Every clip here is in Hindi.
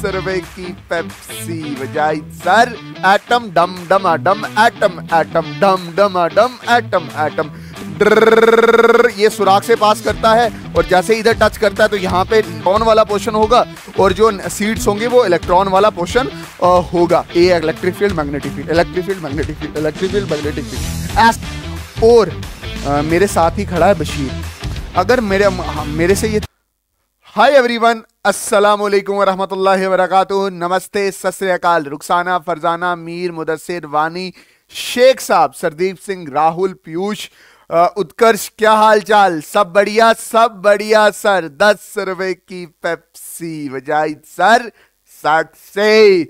सर्वे की पेप्सी बजाई सर एटम डम डम आडम एटम एटम डम डम आडम एटम एटम ये सुराख से पास करता है और जैसे इधर टच करता है तो यहाँ पे इलेक्ट्रॉन वाला पोर्शन होगा और जो सीड्स होंगे वो इलेक्ट्रॉन वाला पोर्शन होगा a electric field magnetic field electric field magnetic field electric field magnetic field एस और आ, मेरे साथ ही खड़ा है बशीर अगर मेरे मेरे से ये हाय एवरीवन अस्सलाम वालेकुम व वबरकातुहू नमस्ते सत रुखसाना फरजाना मीर मुदसर वानी शेख साहब सरदीप सिंह राहुल पीयूष उत्कर्ष क्या हाल चाल सब बढ़िया सब बढ़िया सर दस रुपए की पेप्सी वजाहिद सर साक्षी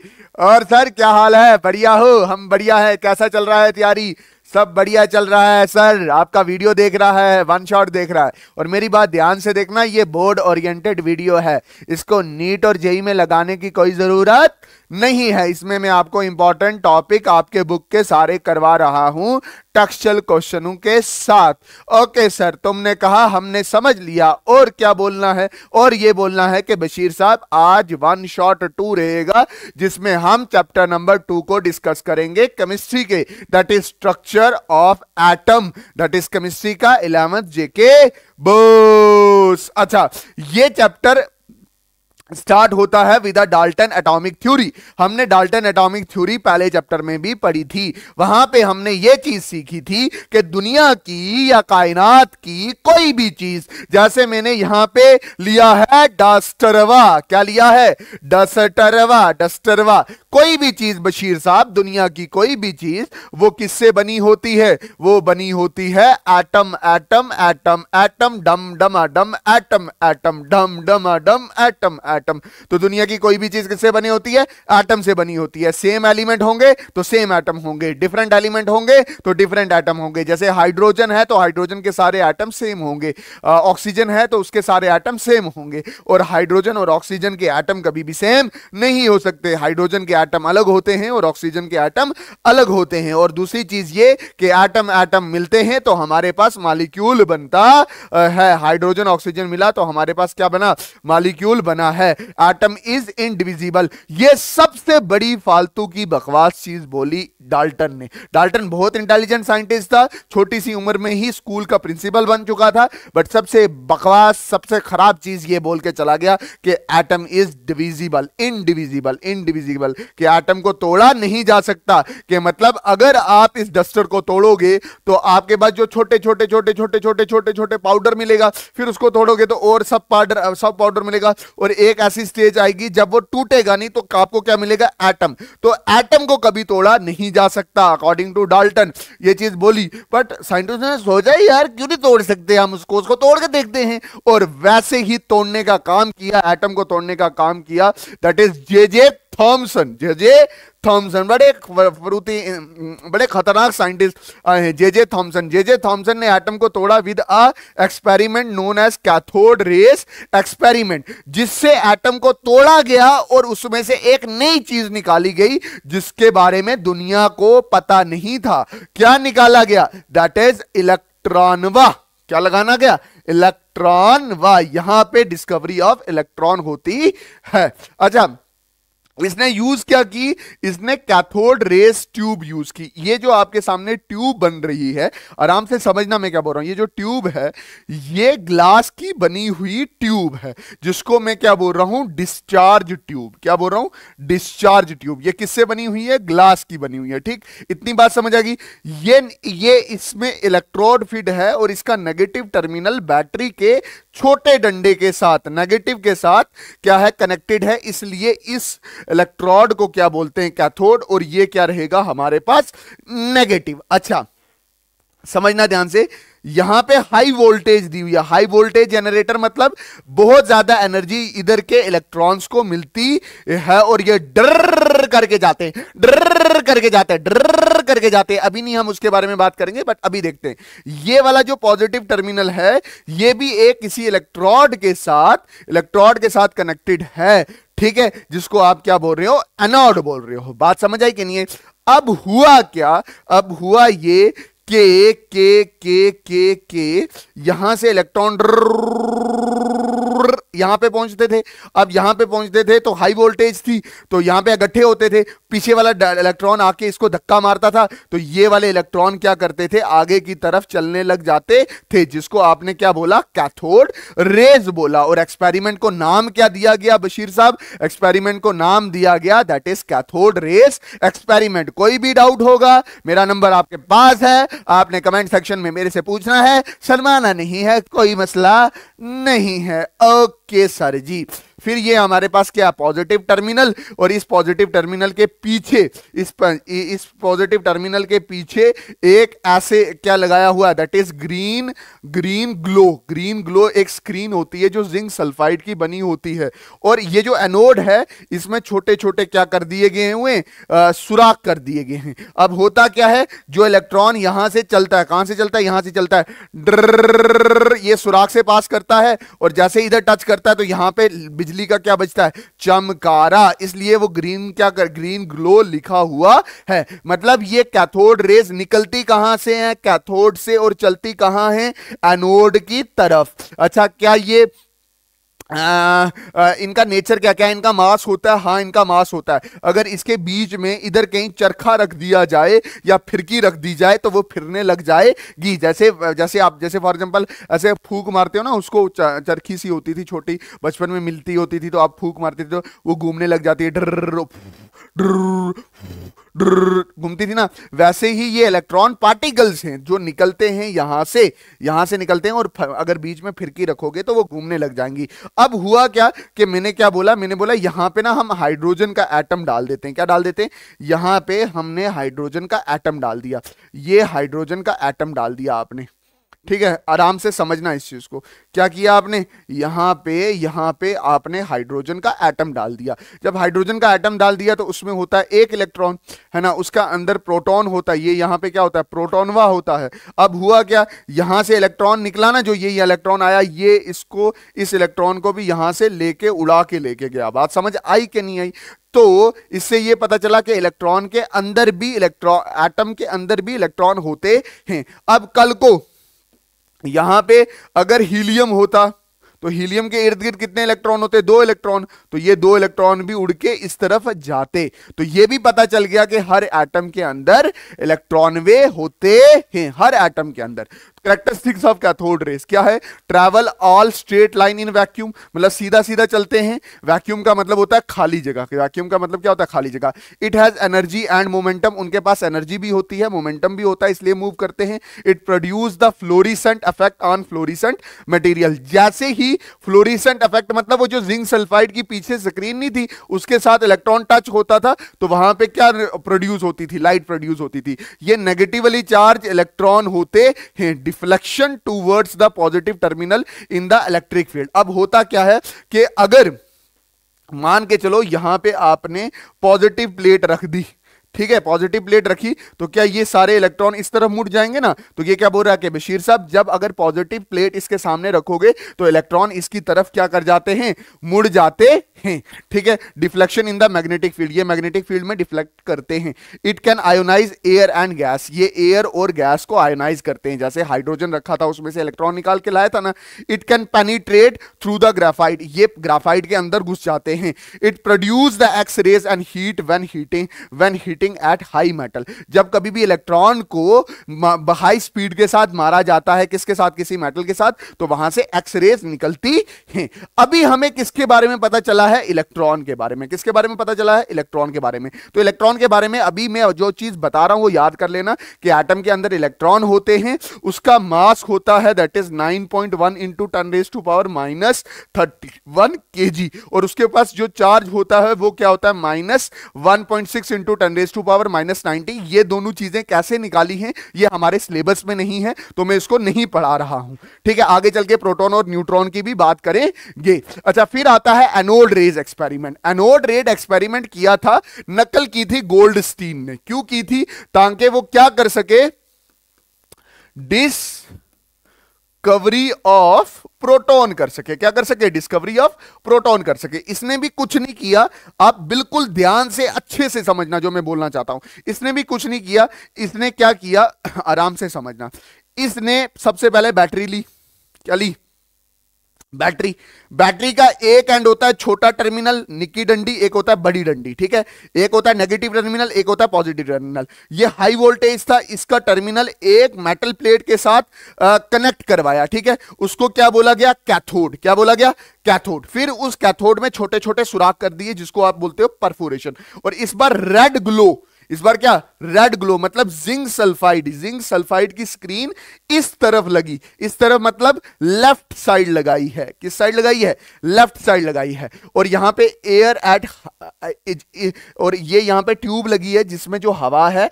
और सर क्या हाल है बढ़िया हो हम बढ़िया है कैसा चल रहा है तैयारी सब बढ़िया चल रहा है सर आपका वीडियो देख रहा है वन शॉट देख रहा है और मेरी बात ध्यान से देखना ये बोर्ड ओरिएंटेड वीडियो है इसको नीट और जेई में लगाने की कोई ज़रूरत नहीं है इसमें मैं आपको इंपॉर्टेंट टॉपिक आपके बुक के सारे करवा रहा हूं टक्सल क्वेश्चनों के साथ ओके सर तुमने कहा हमने समझ लिया और क्या बोलना है और ये बोलना है कि बशीर साहब आज वन शॉट टू रहेगा जिसमें हम चैप्टर नंबर टू को डिस्कस करेंगे केमिस्ट्री के that is structure of atom that is chemistry का इलेवंथ जेके बोस अच्छा ये चैप्टर स्टार्ट होता है विद डाल्टन एटॉमिक थ्योरी हमने डाल्टन एटॉमिक थ्योरी पहले चैप्टर में भी पढ़ी थी वहां पे हमने ये चीज सीखी थी कि दुनिया की या कायनात की कोई भी चीज जैसे मैंने यहां पे लिया है डस्टरवा क्या लिया है डस्टरवा डस्टरवा कोई भी चीज बशीर साहब दुनिया की कोई भी चीज वो किससे बनी होती है वो बनी होती है एटम एटम एटम एटम डम डम डम एटम एटम डम डम डम एटम एटम एटम तो दुनिया की कोई भी चीज किससे बनी होती है एटम से बनी होती है सेम एलिमेंट होंगे तो सेम एटम होंगे डिफरेंट एलिमेंट होंगे तो डिफरेंट एटम होंगे जैसे हाइड्रोजन है तो हाइड्रोजन के सारे एटम सेम होंगे ऑक्सीजन है तो उसके सारे एटम सेम होंगे और हाइड्रोजन और ऑक्सीजन के एटम कभी भी सेम नहीं हो सकते हाइड्रोजन के एटम अलग होते हैं और ऑक्सीजन के एटम अलग होते हैं और दूसरी चीज ये कि एटम एटम मिलते हैं तो हमारे पास मालिक्यूल बनता है हाइड्रोजन ऑक्सीजन मिला तो हमारे पास क्या बना मालिक्यूल बना है है एटम इज इनडिविजिबल ये सबसे बड़ी फालतू की बकवास चीज बोली डाल्टन ने डाल्टन बहुत इंटेलिजेंट साइंटिस्ट था छोटी सी उम्र में ही स्कूल का प्रिंसिपल बन चुका था बट सबसे बकवास सबसे खराब चीज ये बोल के चला गया कि atom is divisible indivisible indivisible कि एटम को तोड़ा नहीं जा सकता कि मतलब अगर आप इस डस्टर को तोड़ोगे तो आपके पास जो छोटे छोटे छोटे छोटे छोटे छोटे छोटे पाउडर मिलेगा फिर उसको तोड़ोगे तो और सब पाउडर सब पाउडर मिलेगा और एक एक ऐसी स्टेज आएगी जब वो टूटेगा नहीं तो आपको क्या मिलेगा एटम तो एटम को कभी तोड़ा नहीं जा सकता अकॉर्डिंग टू डाल्टन ये चीज बोली बट साइंटिस्ट ने सोचा यार क्यों नहीं तोड़ सकते हम उसको उसको तोड़ के देखते हैं और वैसे ही तोड़ने का काम किया एटम को तोड़ने का काम किया that is J J Thomson J J Thomson बड़े प्रवृत्ति बड़े खतरनाक साइंटिस्ट आए हैं J J Thomson J J Thomson ने एटम को तोड़ा with a experiment known as cathode rays experiment जिससे एटम को तोड़ा गया और उसमें से एक नई चीज निकाली गई जिसके बारे में दुनिया को पता नहीं था क्या निकाला गया दैट इज इलेक्ट्रॉन इलेक्ट्रॉनवा क्या लगाना गया इलेक्ट्रॉन वा यहां पे डिस्कवरी ऑफ इलेक्ट्रॉन होती है अच्छा इसने यूज क्या की इसने कैथोड रेस ट्यूब यूज की ये जो आपके सामने ट्यूब बन रही है आराम से समझना मैं क्या बोल रहा हूं ये जो ट्यूब है ये ग्लास की बनी हुई ट्यूब है जिसको मैं क्या बोल रहा हूं डिस्चार्ज ट्यूब क्या बोल रहा हूं डिस्चार्ज ट्यूब ये किससे बनी हुई है ग्लास की बनी हुई है ठीक इतनी बात समझ आ गई ये ये इसमें इलेक्ट्रोड फिट है और इसका नेगेटिव टर्मिनल बैटरी के छोटे डंडे के साथ नेगेटिव के साथ क्या है कनेक्टेड है इसलिए इस इलेक्ट्रोड को क्या बोलते हैं कैथोड और ये क्या रहेगा हमारे पास नेगेटिव अच्छा समझना ध्यान से यहां पे हाई वोल्टेज दी हुई है हाई वोल्टेज जनरेटर मतलब बहुत ज्यादा एनर्जी इधर के इलेक्ट्रॉन्स को मिलती है और ये डर करके जाते हैं डर करके जाते हैं डर करके जाते हैं अभी नहीं हम उसके बारे में बात करेंगे बट अभी देखते हैं ये वाला जो पॉजिटिव टर्मिनल है ये भी एक किसी इलेक्ट्रॉड के साथ इलेक्ट्रॉड के साथ कनेक्टेड है ठीक है जिसको आप क्या बोल रहे हो अनॉड बोल रहे हो बात समझ आई कि नहीं है अब हुआ क्या अब हुआ ये के के के के के यहां से इलेक्ट्रॉन यहां पे पहुंचते थे अब यहां पे पहुंचते थे तो हाई वोल्टेज थी तो यहां पे गट्ठे होते थे पीछे वाला इलेक्ट्रॉन आके इसको धक्का मारता था तो ये वाले इलेक्ट्रॉन क्या करते थे आगे की तरफ चलने लग जाते थे जिसको आपने क्या बोला कैथोड रेज बोला और एक्सपेरिमेंट को नाम क्या दिया गया बशीर साहब एक्सपेरिमेंट को नाम दिया गया that is cathode rays experiment कोई भी डाउट होगा मेरा नंबर आपके पास है आपने कमेंट सेक्शन में मेरे से पूछना है शर्माना नहीं है कोई मसला नहीं है ओके के सारे जीव फिर ये हमारे पास क्या पॉजिटिव टर्मिनल और इस पॉजिटिव टर्मिनल के पीछे इस इस पॉजिटिव टर्मिनल के पीछे एक ऐसे क्या लगाया हुआ that is green green glow green glow एक स्क्रीन होती है जो जिंक सल्फाइड की बनी होती है और ये जो एनोड है इसमें छोटे छोटे क्या कर दिए गए हुए सुराख कर दिए गए हैं अब होता क्या है जो इलेक्ट्रॉन यहां से चलता है कहां से चलता है यहां से चलता है ड्र ये सुराख से पास करता है और जैसे इधर टच करता है तो यहां पे बिजली का क्या बचता है चमकारा इसलिए वो ग्रीन क्या कर ग्रीन ग्लो लिखा हुआ है मतलब ये कैथोड रेज निकलती कहां से है कैथोड से और चलती कहां है एनोड की तरफ अच्छा क्या ये आ, आ, इनका नेचर क्या क्या है इनका मास होता है हाँ इनका मास होता है अगर इसके बीच में इधर कहीं चरखा रख दिया जाए या फिरकी रख दी जाए तो वो फिरने लग जाएगी जैसे जैसे आप जैसे फॉर एग्जांपल ऐसे फूक मारते हो ना उसको चरखी सी होती थी छोटी बचपन में मिलती होती थी तो आप फूक मारते थे तो वो घूमने लग जाती है डर्र घूमती थी ना वैसे ही ये इलेक्ट्रॉन पार्टिकल्स हैं जो निकलते हैं यहां से यहां से निकलते हैं और अगर बीच में फिरकी रखोगे तो वो घूमने लग जाएंगी अब हुआ क्या कि मैंने क्या बोला मैंने बोला यहां पे ना हम हाइड्रोजन का एटम डाल देते हैं क्या डाल देते हैं यहां पे हमने हाइड्रोजन का एटम डाल दिया ये हाइड्रोजन का एटम डाल दिया आपने ठीक है आराम से समझना इस चीज को क्या किया आपने यहाँ पे यहाँ पे आपने हाइड्रोजन का एटम डाल दिया जब हाइड्रोजन का एटम डाल दिया तो उसमें होता है एक इलेक्ट्रॉन है ना उसका अंदर प्रोटॉन होता है ये यहाँ पे क्या होता है प्रोटोनवा होता है अब हुआ क्या यहाँ से इलेक्ट्रॉन निकला ना जो ये इलेक्ट्रॉन आया ये इसको इस इलेक्ट्रॉन को भी यहाँ से लेके उड़ा के लेके गया बात समझ आई कि नहीं आई तो इससे ये पता चला कि इलेक्ट्रॉन के अंदर भी इलेक्ट्रॉन एटम के अंदर भी इलेक्ट्रॉन होते हैं अब कल को यहां पे अगर हीलियम होता तो हीलियम के इर्द गिर्द कितने इलेक्ट्रॉन होते दो इलेक्ट्रॉन तो ये दो इलेक्ट्रॉन भी उड़ के इस तरफ जाते तो ये भी पता चल गया कि हर एटम के अंदर इलेक्ट्रॉन वे होते हैं हर एटम के अंदर करेक्टरिस्टिक्स ऑफ कैथोड रेस क्या है travel all straight line in vacuum मतलब सीधा सीधा चलते हैं वैक्यूम का मतलब होता है खाली जगह वैक्यूम का मतलब क्या होता है खाली जगह it has energy and momentum उनके पास एनर्जी भी होती है मोमेंटम भी होता है इसलिए मूव करते हैं it produce the fluorescent effect on fluorescent material जैसे ही फ्लोरिसेंट इफेक्ट मतलब वो जो जिंक सल्फाइड की पीछे स्क्रीन नहीं थी उसके साथ इलेक्ट्रॉन टच होता था तो वहां पर क्या प्रोड्यूस होती थी लाइट प्रोड्यूस होती थी ये नेगेटिवली चार्ज इलेक्ट्रॉन होते हैं deflection towards the positive terminal in the electric field अब होता क्या है कि अगर मान के चलो यहां पे आपने पॉजिटिव प्लेट रख दी ठीक है पॉजिटिव प्लेट रखी तो क्या ये सारे इलेक्ट्रॉन इस तरफ मुड़ जाएंगे ना तो ये क्या बोल रहा है कि बशीर साहब जब अगर पॉजिटिव प्लेट इसके सामने रखोगे तो इलेक्ट्रॉन इसकी तरफ क्या कर जाते हैं मुड़ जाते हैं ठीक है deflection in the magnetic field ये मैग्नेटिक फील्ड में डिफ्लेक्ट करते हैं it can ionize air and gas ये एयर और गैस को आयोनाइज करते हैं जैसे हाइड्रोजन रखा था उसमें से इलेक्ट्रॉन निकाल के लाया था ना it can penetrate through the graphite ये ग्राफाइड के अंदर घुस जाते हैं it produce the x rays and heat when heating when heat heating at high metal जब कभी भी इलेक्ट्रॉन को हाई स्पीड के साथ मारा जाता है किसके साथ किसी मेटल के साथ तो वहां से एक्सरेज निकलती हैं अभी हमें किसके बारे में पता चला है इलेक्ट्रॉन के बारे में किसके बारे में पता चला है इलेक्ट्रॉन के बारे में तो इलेक्ट्रॉन के बारे में अभी मैं जो चीज बता रहा हूं वो याद कर लेना कि एटम के अंदर इलेक्ट्रॉन होते हैं उसका मास होता है that is 9.1 point one into ten raise to power minus thirty one k g और उसके पास जो चार्ज होता है वो क्या होता है minus one point six into ten raise raise to power minus ninety ये दोनों चीजें कैसे निकाली हैं ये हमारे सिलेबस में नहीं है तो मैं इसको नहीं पढ़ा रहा हूं ठीक है आगे चल के प्रोटोन और न्यूट्रॉन की भी बात करेंगे अच्छा फिर आता है anode rays experiment anode rays experiment किया था नकल की थी गोल्ड स्टीन ने क्यों की थी ताकि वो क्या कर सके डिस डिस्कवरी ऑफ प्रोटॉन कर सके क्या कर सके डिस्कवरी ऑफ प्रोटॉन कर सके इसने भी कुछ नहीं किया आप बिल्कुल ध्यान से अच्छे से समझना जो मैं बोलना चाहता हूं इसने भी कुछ नहीं किया इसने क्या किया आराम से समझना इसने सबसे पहले बैटरी ली क्या ली बैटरी बैटरी का एक एंड होता है छोटा टर्मिनल निक्की डंडी एक होता है बड़ी डंडी ठीक है एक होता है नेगेटिव टर्मिनल एक होता है पॉजिटिव टर्मिनल ये हाई वोल्टेज था इसका टर्मिनल एक मेटल प्लेट के साथ आ, कनेक्ट करवाया ठीक है उसको क्या बोला गया कैथोड क्या बोला गया कैथोड फिर उस कैथोड में छोटे छोटे सुराख कर दिए जिसको आप बोलते हो परफोरेशन और इस बार रेड ग्लो इस बार क्या रेड ग्लो मतलब जिंक सल्फाइड जिंक सल्फाइड की स्क्रीन इस तरफ लगी इस तरफ मतलब लेफ्ट साइड लगाई है किस साइड लगाई है लेफ्ट साइड लगाई है और यहाँ पे एयर एट uh, और ये यहां पे ट्यूब लगी है जिसमें जो हवा है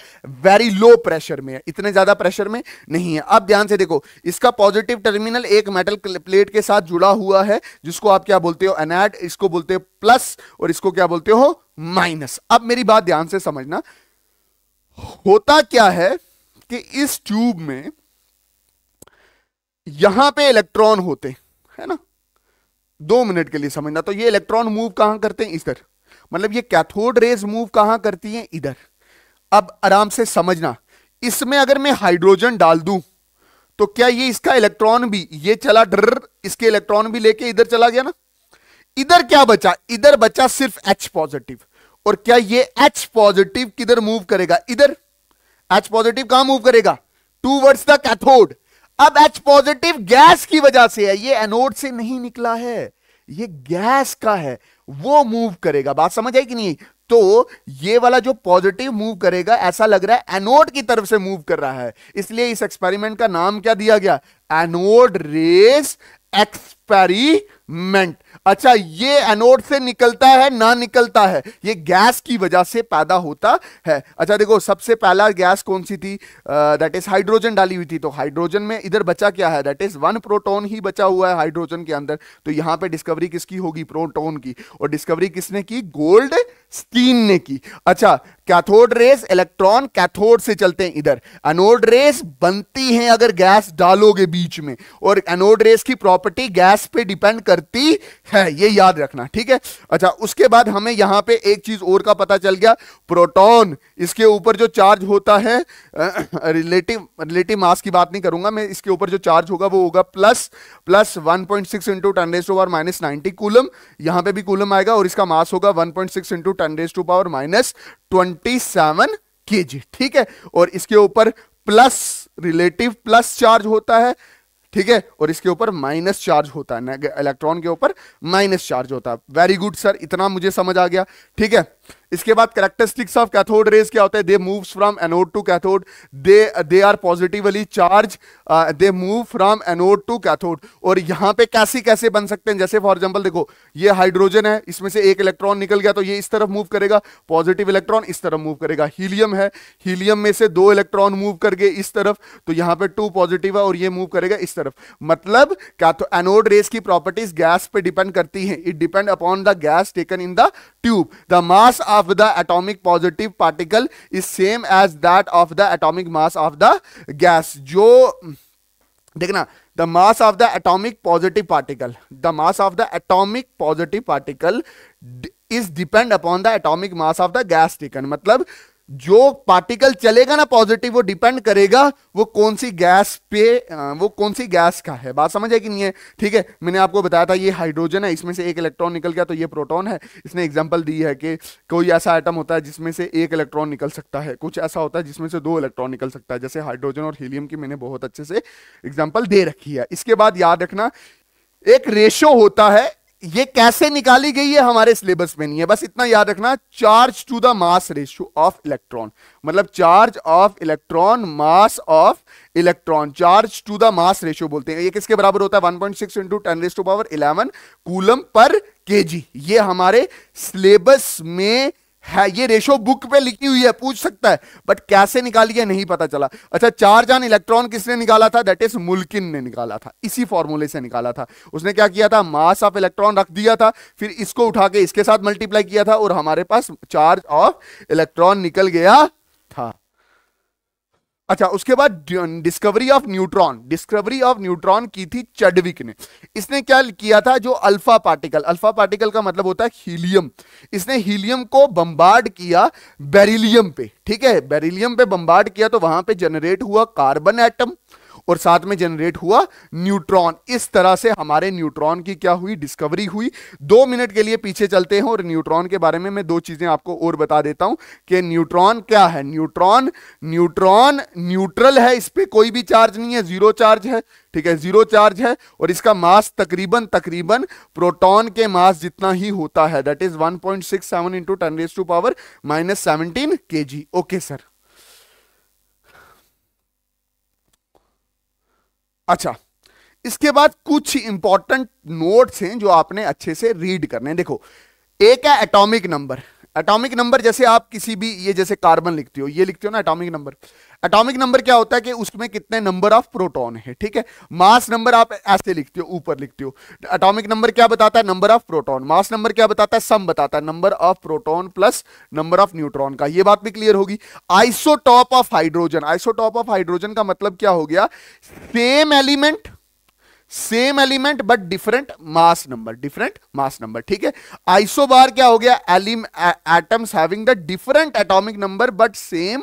वेरी लो प्रेशर में है इतने ज्यादा प्रेशर में नहीं है अब ध्यान से देखो इसका पॉजिटिव टर्मिनल एक मेटल प्लेट के साथ जुड़ा हुआ है जिसको आप क्या बोलते हो एनाड इसको बोलते हो प्लस और इसको क्या बोलते हो माइनस अब मेरी बात ध्यान से समझना होता क्या है कि इस ट्यूब में यहां पे इलेक्ट्रॉन होते है ना दो मिनट के लिए समझना तो ये इलेक्ट्रॉन मूव कहां करते हैं इधर मतलब ये कैथोड रेज मूव कहां करती हैं इधर अब आराम से समझना इसमें अगर मैं हाइड्रोजन डाल दूं तो क्या ये इसका इलेक्ट्रॉन भी ये चला डर इसके इलेक्ट्रॉन भी लेके इधर चला गया ना इधर क्या बचा इधर बचा सिर्फ H पॉजिटिव और क्या ये एच पॉजिटिव किधर मूव करेगा इधर एच पॉजिटिव कहां मूव करेगा टू वर्ड्स द कैथोड अब एच पॉजिटिव गैस की वजह से है ये एनोड से नहीं निकला है ये गैस का है वो मूव करेगा बात समझ आई कि नहीं तो ये वाला जो पॉजिटिव मूव करेगा ऐसा लग रहा है एनोड की तरफ से मूव कर रहा है इसलिए इस एक्सपेरिमेंट का नाम क्या दिया गया एनोड रेस एक्स एक्सपेरिमेंट अच्छा ये एनोड से निकलता है ना निकलता है ये गैस की वजह से पैदा होता है अच्छा देखो सबसे पहला गैस कौन सी थी दैट इज हाइड्रोजन डाली हुई थी तो हाइड्रोजन में इधर बचा क्या है दैट इज वन प्रोटोन ही बचा हुआ है हाइड्रोजन के अंदर तो यहां पे डिस्कवरी किसकी होगी प्रोटोन की और डिस्कवरी किसने की गोल्ड स्टीन ने की अच्छा कैथोड रेस इलेक्ट्रॉन कैथोड से चलते हैं इधर एनोड रेस बनती है अगर गैस डालोगे बीच में और एनोड रेस की प्रॉपर्टी गैस एस पे डिपेंड करती है ये याद रखना ठीक है अच्छा उसके बाद हमें यहां पे एक चीज और का पता चल गया प्रोटॉन इसके ऊपर जो चार्ज होता है रिलेटिव रिलेटिव मास की बात नहीं करूंगा मैं इसके ऊपर जो चार्ज होगा वो होगा plus plus one point six into ten raise to power minus ninety coulomb यहां पर भी कूलम आएगा और इसका मास होगा one point six into ten raise to power minus twenty seven K G ठीक है और इसके ऊपर प्लस रिलेटिव प्लस चार्ज होता है ठीक है और इसके ऊपर माइनस चार्ज होता है इलेक्ट्रॉन के ऊपर माइनस चार्ज होता है वेरी गुड सर इतना मुझे समझ आ गया ठीक है इसके बाद करेक्टरिस्टिक्स ऑफ कैथोड रेज क्या होता है they move from anode to cathode they they are positively charge they move from anode to cathode और यहां पे कैसे कैसे बन सकते हैं जैसे फॉर एग्जांपल देखो ये हाइड्रोजन है इसमें से एक इलेक्ट्रॉन निकल गया तो ये इस तरफ मूव करेगा पॉजिटिव इलेक्ट्रॉन इस तरफ मूव करेगा हीलियम है हीलियम में से दो इलेक्ट्रॉन मूव कर गए इस तरफ तो यहां पर टू पॉजिटिव है और ये मूव करेगा इस तरफ मतलब एनोड रेस की प्रॉपर्टीज गैस पर डिपेंड करती है it depend upon the gas taken in the tube the mass mass of the atomic positive particle is same as that of the atomic mass of the gas जो देखना the mass of the atomic positive particle the mass of the atomic positive particle is depend upon the atomic mass of the gas taken मतलब जो पार्टिकल चलेगा ना पॉजिटिव वो डिपेंड करेगा वो कौन सी गैस पे वो कौन सी गैस का है बात समझ है कि नहीं है ठीक है मैंने आपको बताया था ये हाइड्रोजन है इसमें से एक इलेक्ट्रॉन निकल गया तो ये प्रोटॉन है इसने एग्जांपल दी है कि कोई ऐसा आइटम होता है जिसमें से एक इलेक्ट्रॉन निकल सकता है कुछ ऐसा होता है जिसमें से दो इलेक्ट्रॉन निकल सकता है जैसे हाइड्रोजन और हीलियम की मैंने बहुत अच्छे से एग्जाम्पल दे रखी है इसके बाद याद रखना एक रेशो होता है ये कैसे निकाली गई है हमारे सिलेबस में नहीं है बस इतना याद रखना charge to the mass ratio of electron मतलब charge of electron mass of electron charge to the mass ratio बोलते हैं ये किसके बराबर होता है 1.6 point six into ten to power eleven coulomb per KG ये हमारे सिलेबस में है ये रेशो बुक पे लिखी हुई है पूछ सकता है बट कैसे निकाल लिया नहीं पता चला अच्छा चार्ज ऑन इलेक्ट्रॉन किसने निकाला था दैट इज मुल्किन ने निकाला था इसी फॉर्मूले से निकाला था उसने क्या किया था मास ऑफ इलेक्ट्रॉन रख दिया था फिर इसको उठा के इसके साथ मल्टीप्लाई किया था और हमारे पास चार्ज ऑफ इलेक्ट्रॉन निकल गया था अच्छा उसके बाद discovery of neutron discovery of neutron की थी चडविक ने इसने क्या किया था जो अल्फा पार्टिकल अल्फा पार्टिकल का मतलब होता है हीलियम इसने हीलियम को बम्बार्ड किया बेरिलियम पे ठीक है बेरिलियम पे बम्बार्ड किया तो वहां पे जनरेट हुआ कार्बन एटम और साथ में जनरेट हुआ न्यूट्रॉन इस तरह से हमारे न्यूट्रॉन की क्या हुई डिस्कवरी हुई दो मिनट के लिए पीछे चलते हैं और न्यूट्रॉन के बारे में मैं दो चीजें आपको और बता देता हूं कि न्यूट्रॉन क्या है न्यूट्रॉन न्यूट्रॉन न्यूट्रल है इस पर कोई भी चार्ज नहीं है जीरो चार्ज है ठीक है जीरो चार्ज है और इसका मास तकरीबन तकरीबन प्रोटॉन के मास जितना ही होता है that is one point six seven into ten raise to power minus seventeen K G okay sir अच्छा इसके बाद कुछ इंपॉर्टेंट नोट्स हैं जो आपने अच्छे से रीड करने हैं देखो एक है एटॉमिक नंबर एटॉमिक नंबर जैसे आप किसी भी ये जैसे कार्बन लिखते हो ये लिखते हो ना एटॉमिक नंबर एटॉमिक नंबर क्या होता है कि उसमें कितने नंबर ऑफ प्रोटॉन है ठीक है मास नंबर आप ऐसे लिखते हो ऊपर लिखते हो एटॉमिक नंबर क्या बताता है number of proton mass number क्या बताता है सम बताता है number of proton plus number of neutron का ये बात भी क्लियर होगी isotope of hydrogen isotope of hydrogen का मतलब क्या हो गया same element same element but different mass number different mass number ठीक है आइसोबार क्या हो गया atoms having the different atomic number but same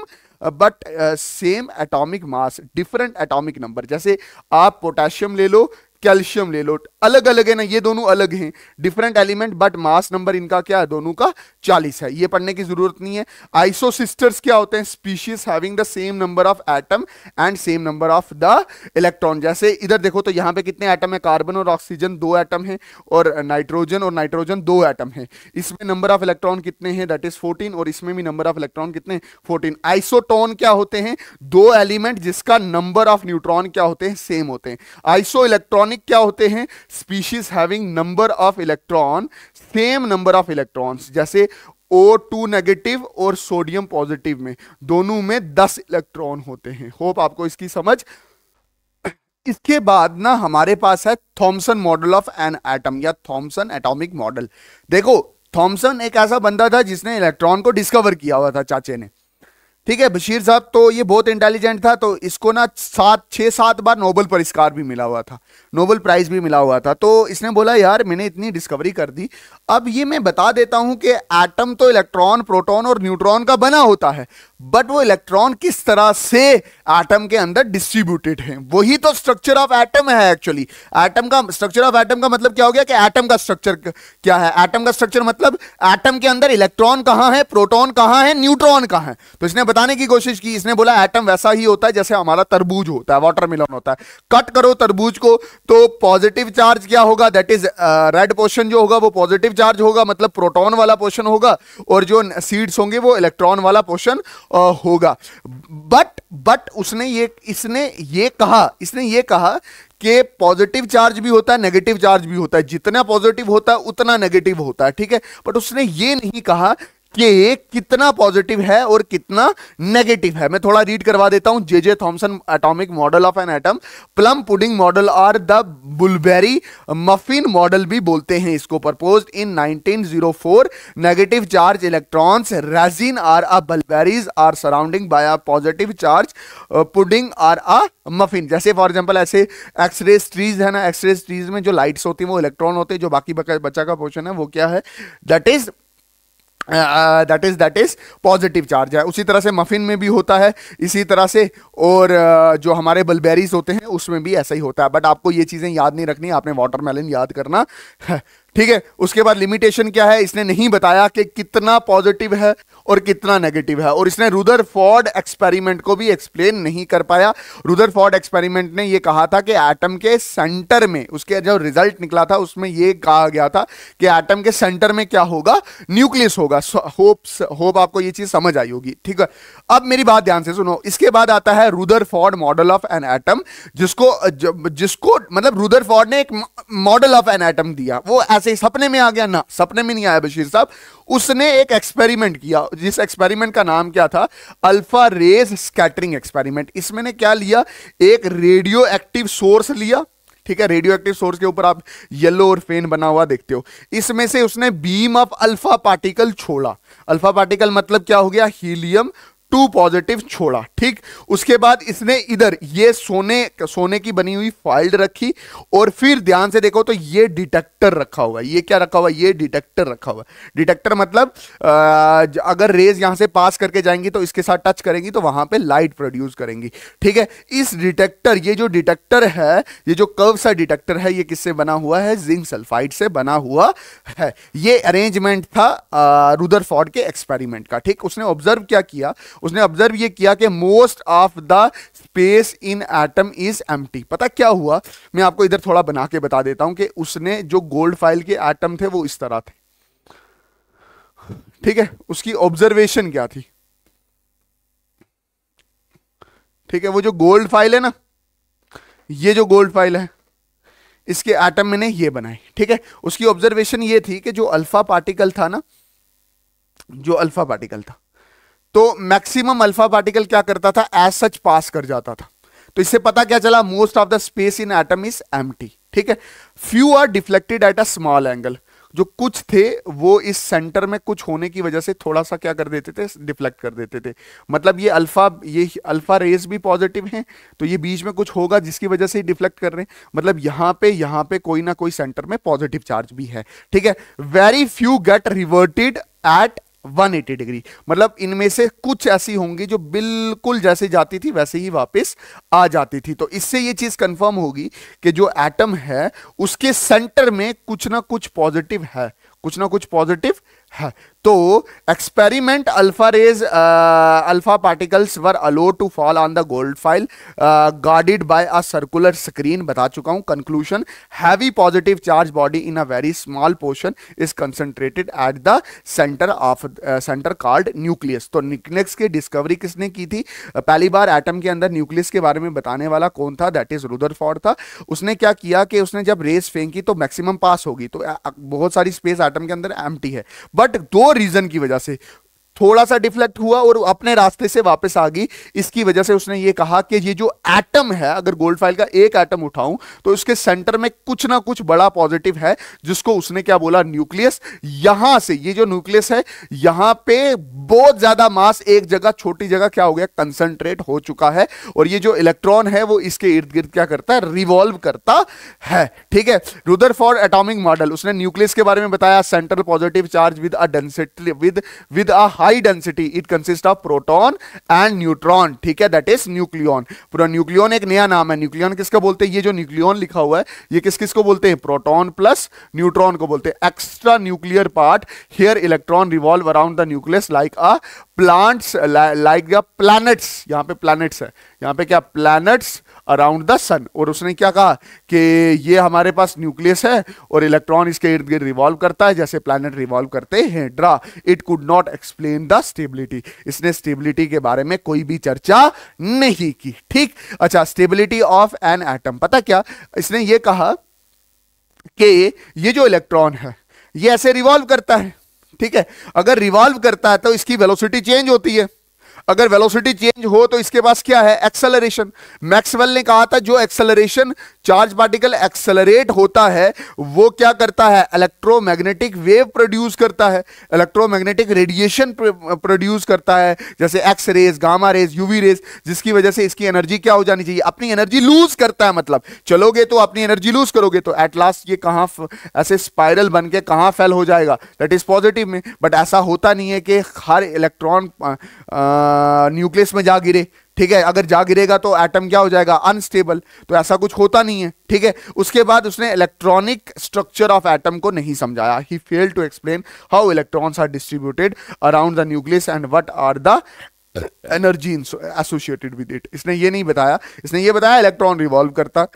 but same atomic mass different atomic number जैसे आप पोटेशियम ले लो कैल्शियम ले लो अलग अलग है ना ये दोनों अलग हैं different element but mass number इनका क्या है दोनों का चालीस है ये पढ़ने की जरूरत नहीं है आइसोसिस्टर्स क्या होते हैं species having the same number of atom and same number of the electron जैसे इधर देखो तो यहां पे कितने एटम है कार्बन और ऑक्सीजन दो एटम है और नाइट्रोजन और नाइट्रोजन दो एटम है इसमें नंबर ऑफ इलेक्ट्रॉन कितने हैं दैट इज फोर्टीन और इसमें भी नंबर ऑफ इलेक्ट्रॉन कितने फोर्टीन आइसोटोन क्या होते हैं दो एलिमेंट जिसका नंबर ऑफ न्यूट्रॉन क्या होते हैं सेम होते हैं आइसो इलेक्ट्रॉनिक ऑर्गेनिक क्या होते हैं species having number of electron same number of electrons जैसे O2 नेगेटिव और सोडियम पॉजिटिव में दोनों में 10 इलेक्ट्रॉन होते हैं होप आपको इसकी समझ इसके बाद ना हमारे पास है Thomson model of an atom या थॉमसन एटॉमिक मॉडल देखो थॉमसन एक ऐसा बंदा था जिसने इलेक्ट्रॉन को डिस्कवर किया हुआ था चाचे ने ठीक है बशीर साहब तो ये बहुत इंटेलिजेंट था तो इसको ना सात छः सात बार नोबल पुरस्कार भी मिला हुआ था नोबल प्राइज़ भी मिला हुआ था तो इसने बोला यार मैंने इतनी डिस्कवरी कर दी अब ये मैं बता देता हूँ कि एटम तो इलेक्ट्रॉन प्रोटॉन और न्यूट्रॉन का बना होता है बट वो इलेक्ट्रॉन किस तरह से एटम के अंदर डिस्ट्रीब्यूटेड है वही तो स्ट्रक्चर ऑफ एटम है एक्चुअली एटम का स्ट्रक्चर ऑफ एटम का मतलब क्या हो गया कि एटम का स्ट्रक्चर क्या है एटम का स्ट्रक्चर मतलब एटम के अंदर इलेक्ट्रॉन कहाँ है प्रोटॉन कहाँ है न्यूट्रॉन कहाँ है तो इसने बताने की कोशिश की इसने बोला एटम वैसा ही होता है जैसे हमारा तरबूज होता है मिलन होता है कट करो तरबूज को तो पॉजिटिव चार्ज क्या होगा दैट इज रेड पोर्शन जो होगा वो पॉजिटिव चार्ज होगा मतलब प्रोटोन वाला पोर्शन होगा और जो सीड्स होंगे वो इलेक्ट्रॉन वाला पोर्शन होगा बट बट उसने ये इसने ये कहा इसने ये कहा कि पॉजिटिव चार्ज भी होता है नेगेटिव चार्ज भी होता है जितना पॉजिटिव होता है उतना नेगेटिव होता है ठीक है बट उसने ये नहीं कहा कि कितना पॉजिटिव है और कितना नेगेटिव है मैं थोड़ा रीड करवा देता हूं J J Thomson atomic model of an atom plum pudding model or the blueberry muffin model भी बोलते हैं इसको propose in 1904 negative charge electrons raisin or a blueberries are surrounding by a positive charge pudding or a muffin जैसे फॉर एग्जाम्पल ऐसे एक्सरे स्ट्रीज है ना एक्सरे स्ट्रीज में जो लाइट्स होती है वो इलेक्ट्रॉन होते हैं जो बाकी बचा का पोर्शन है वो क्या है that is that is that is positive charge है उसी तरह से मफिन में भी होता है इसी तरह से और uh, जो हमारे बलबेरीज होते हैं उसमें भी ऐसा ही होता है बट आपको ये चीज़ें याद नहीं रखनी आपने वाटरमेलन याद करना ठीक है उसके बाद लिमिटेशन क्या है इसने नहीं बताया कि कितना पॉजिटिव है और कितना नेगेटिव है और इसने रुदर फोर्ड एक्सपेरिमेंट को भी एक्सप्लेन नहीं कर पाया रुदर फोर्ड एक्सपेरिमेंट ने यह कहा था कि एटम के सेंटर में उसके जो रिजल्ट निकला था उसमें यह कहा गया था कि एटम के सेंटर में क्या होगा न्यूक्लियस होगा होप्स होप आपको यह चीज समझ आई होगी ठीक है अब मेरी बात ध्यान से सुनो इसके बाद आता है Rutherford model of an atom जिसको जिसको मतलब रुदर फोर्ड ने एक मॉडल ऑफ एन एटम दिया वो ऐसे ही सपने में आ गया ना सपने में नहीं आया बशीर साहब उसने एक एक्सपेरिमेंट किया जिस एक्सपेरिमेंट का नाम क्या था अल्फा रेज स्कैटरिंग एक्सपेरिमेंट इसमें ने क्या लिया एक रेडियो एक्टिव सोर्स लिया ठीक है रेडियो एक्टिव सोर्स के ऊपर आप येलो और फेन बना हुआ देखते हो इसमें से उसने बीम ऑफ अल्फा पार्टिकल छोड़ा अल्फा पार्टिकल मतलब क्या हो गया हीलियम टू पॉजिटिव छोड़ा ठीक उसके बाद इसने इधर ये सोने सोने की बनी हुई फाइल रखी और फिर ध्यान से देखो तो ये डिटेक्टर रखा हुआ ये क्या रखा हुआ ये डिटेक्टर रखा हुआ डिटेक्टर मतलब आ, अगर रेज यहां से पास करके जाएंगी तो इसके साथ टच करेंगी तो वहां पे लाइट प्रोड्यूस करेंगी ठीक है इस डिटेक्टर ये जो डिटेक्टर है ये जो कर्व सा डिटेक्टर है ये किससे बना हुआ है जिंक सल्फाइड से बना हुआ है ये अरेंजमेंट था रुदर के एक्सपेरिमेंट का ठीक उसने ऑब्जर्व क्या किया उसने ऑब्जर्व ये किया कि most of the space in atom is एम पता क्या हुआ मैं आपको इधर थोड़ा बना के बता देता हूं कि उसने जो गोल्ड फाइल के एटम थे वो इस तरह थे ठीक है उसकी ऑब्जर्वेशन क्या थी ठीक है वो जो गोल्ड फाइल है ना ये जो गोल्ड फाइल है इसके एटम मैंने ये बनाए ठीक है उसकी ऑब्जर्वेशन ये थी कि जो अल्फा पार्टिकल था ना जो अल्फा पार्टिकल था तो मैक्सिमम अल्फा पार्टिकल क्या करता था एज सच पास कर जाता था तो इससे पता क्या चला most of the space in atom is एम ठीक है few are deflected at a small angle जो कुछ थे वो इस सेंटर में कुछ होने की वजह से थोड़ा सा क्या कर देते थे डिफ्लेक्ट कर देते थे मतलब ये अल्फा ये अल्फा रेज भी पॉजिटिव हैं तो ये बीच में कुछ होगा जिसकी वजह से डिफ्लेक्ट कर रहे हैं मतलब यहां पे यहां पे कोई ना कोई सेंटर में पॉजिटिव चार्ज भी है ठीक है very few get reverted at 180 degree मतलब इनमें से कुछ ऐसी होंगी जो बिल्कुल जैसे जाती थी वैसे ही वापस आ जाती थी तो इससे ये चीज कंफर्म होगी कि जो एटम है उसके सेंटर में कुछ ना कुछ पॉजिटिव है कुछ ना कुछ पॉजिटिव है तो experiment alpha rays alpha particles were allowed to fall on the gold foil guarded by a circular screen बता चुका हूं conclusion heavy positive charge body in a very small portion is concentrated at the centre of centre called nucleus तो निकनेक्स की डिस्कवरी किसने की थी uh, पहली बार एटम के अंदर न्यूक्लियस के बारे में बताने वाला कौन था दैट इज रुदर था उसने क्या किया कि उसने जब रेस फेंकी तो मैक्सिमम पास होगी तो uh, बहुत सारी स्पेस एटम के अंदर एम है बट दो रीजन की वजह से थोड़ा सा डिफ्लेक्ट हुआ और अपने रास्ते से वापस आ गई इसकी वजह से उसने ये कहा कि ये जो एटम है अगर गोल्ड फाइल का एक एटम उठाऊं तो उसके सेंटर में कुछ ना कुछ बड़ा पॉजिटिव है जिसको उसने क्या बोला न्यूक्लियस यहां से ये जो न्यूक्लियस है यहां पे बहुत ज्यादा मास एक जगह छोटी जगह क्या हो गया कंसंट्रेट हो चुका है और ये जो इलेक्ट्रॉन है वो इसके इर्द गिर्द क्या करता है रिवॉल्व करता है ठीक है रुदर फॉर एटोमिक मॉडल उसने न्यूक्लियस के बारे में बताया central positive charge with a density with with a high density it consist of proton and neutron ठीक है दैट इज न्यूक्लियन पूरा न्यूक्लियन एक नया नाम है न्यूक्लियन किसका बोलते हैं ये जो न्यूक्लियन लिखा हुआ है ये किस किस को बोलते हैं प्रोटोन प्लस न्यूट्रॉन को बोलते हैं extra nuclear part here electron revolve around the nucleus like a plants like the planets यहाँ पे प्लैनेट्स है यहाँ पे क्या प्लैनेट्स अराउंड द सन और उसने क्या कहा कि ये हमारे पास न्यूक्लियस है और इलेक्ट्रॉन इसके इर्द गिर्द रिवॉल्व करता है जैसे प्लानट रिवॉल्व करते हैं draw it could not explain the stability इसने स्टेबिलिटी के बारे में कोई भी चर्चा नहीं की ठीक अच्छा स्टेबिलिटी ऑफ एन एटम पता क्या इसने ये कहा कि ये जो इलेक्ट्रॉन है ये ऐसे रिवॉल्व करता है ठीक है अगर रिवॉल्व करता है तो इसकी वेलोसिटी चेंज होती है अगर वेलोसिटी चेंज हो तो इसके पास क्या है एक्सेलरेशन मैक्सवेल ने कहा था जो एक्सेलरेशन चार्ज पार्टिकल एक्सेलरेट होता है वो क्या करता है इलेक्ट्रोमैग्नेटिक वेव प्रोड्यूस करता है इलेक्ट्रोमैग्नेटिक रेडिएशन प्रोड्यूस करता है जैसे X rays gamma rays UV rays जिसकी वजह से इसकी एनर्जी क्या हो जानी चाहिए अपनी एनर्जी लूज करता है मतलब चलोगे तो अपनी एनर्जी लूज करोगे तो एट लास्ट ये कहाँ ऐसे स्पायरल बन के कहाँ फैल हो जाएगा दैट इज पॉजिटिव में बट ऐसा होता नहीं है कि हर इलेक्ट्रॉन न्यूक्लियस में जा गिरे ठीक है अगर जा गिरेगा तो एटम क्या हो जाएगा अनस्टेबल तो ऐसा कुछ होता नहीं है ठीक है उसके बाद उसने इलेक्ट्रॉनिक स्ट्रक्चर ऑफ एटम को नहीं समझाया ही fail to explain how electrons are distributed around the nucleus and what are the energy associated with it इसने ये नहीं बताया इसने ये बताया इलेक्ट्रॉन रिवॉल्व करता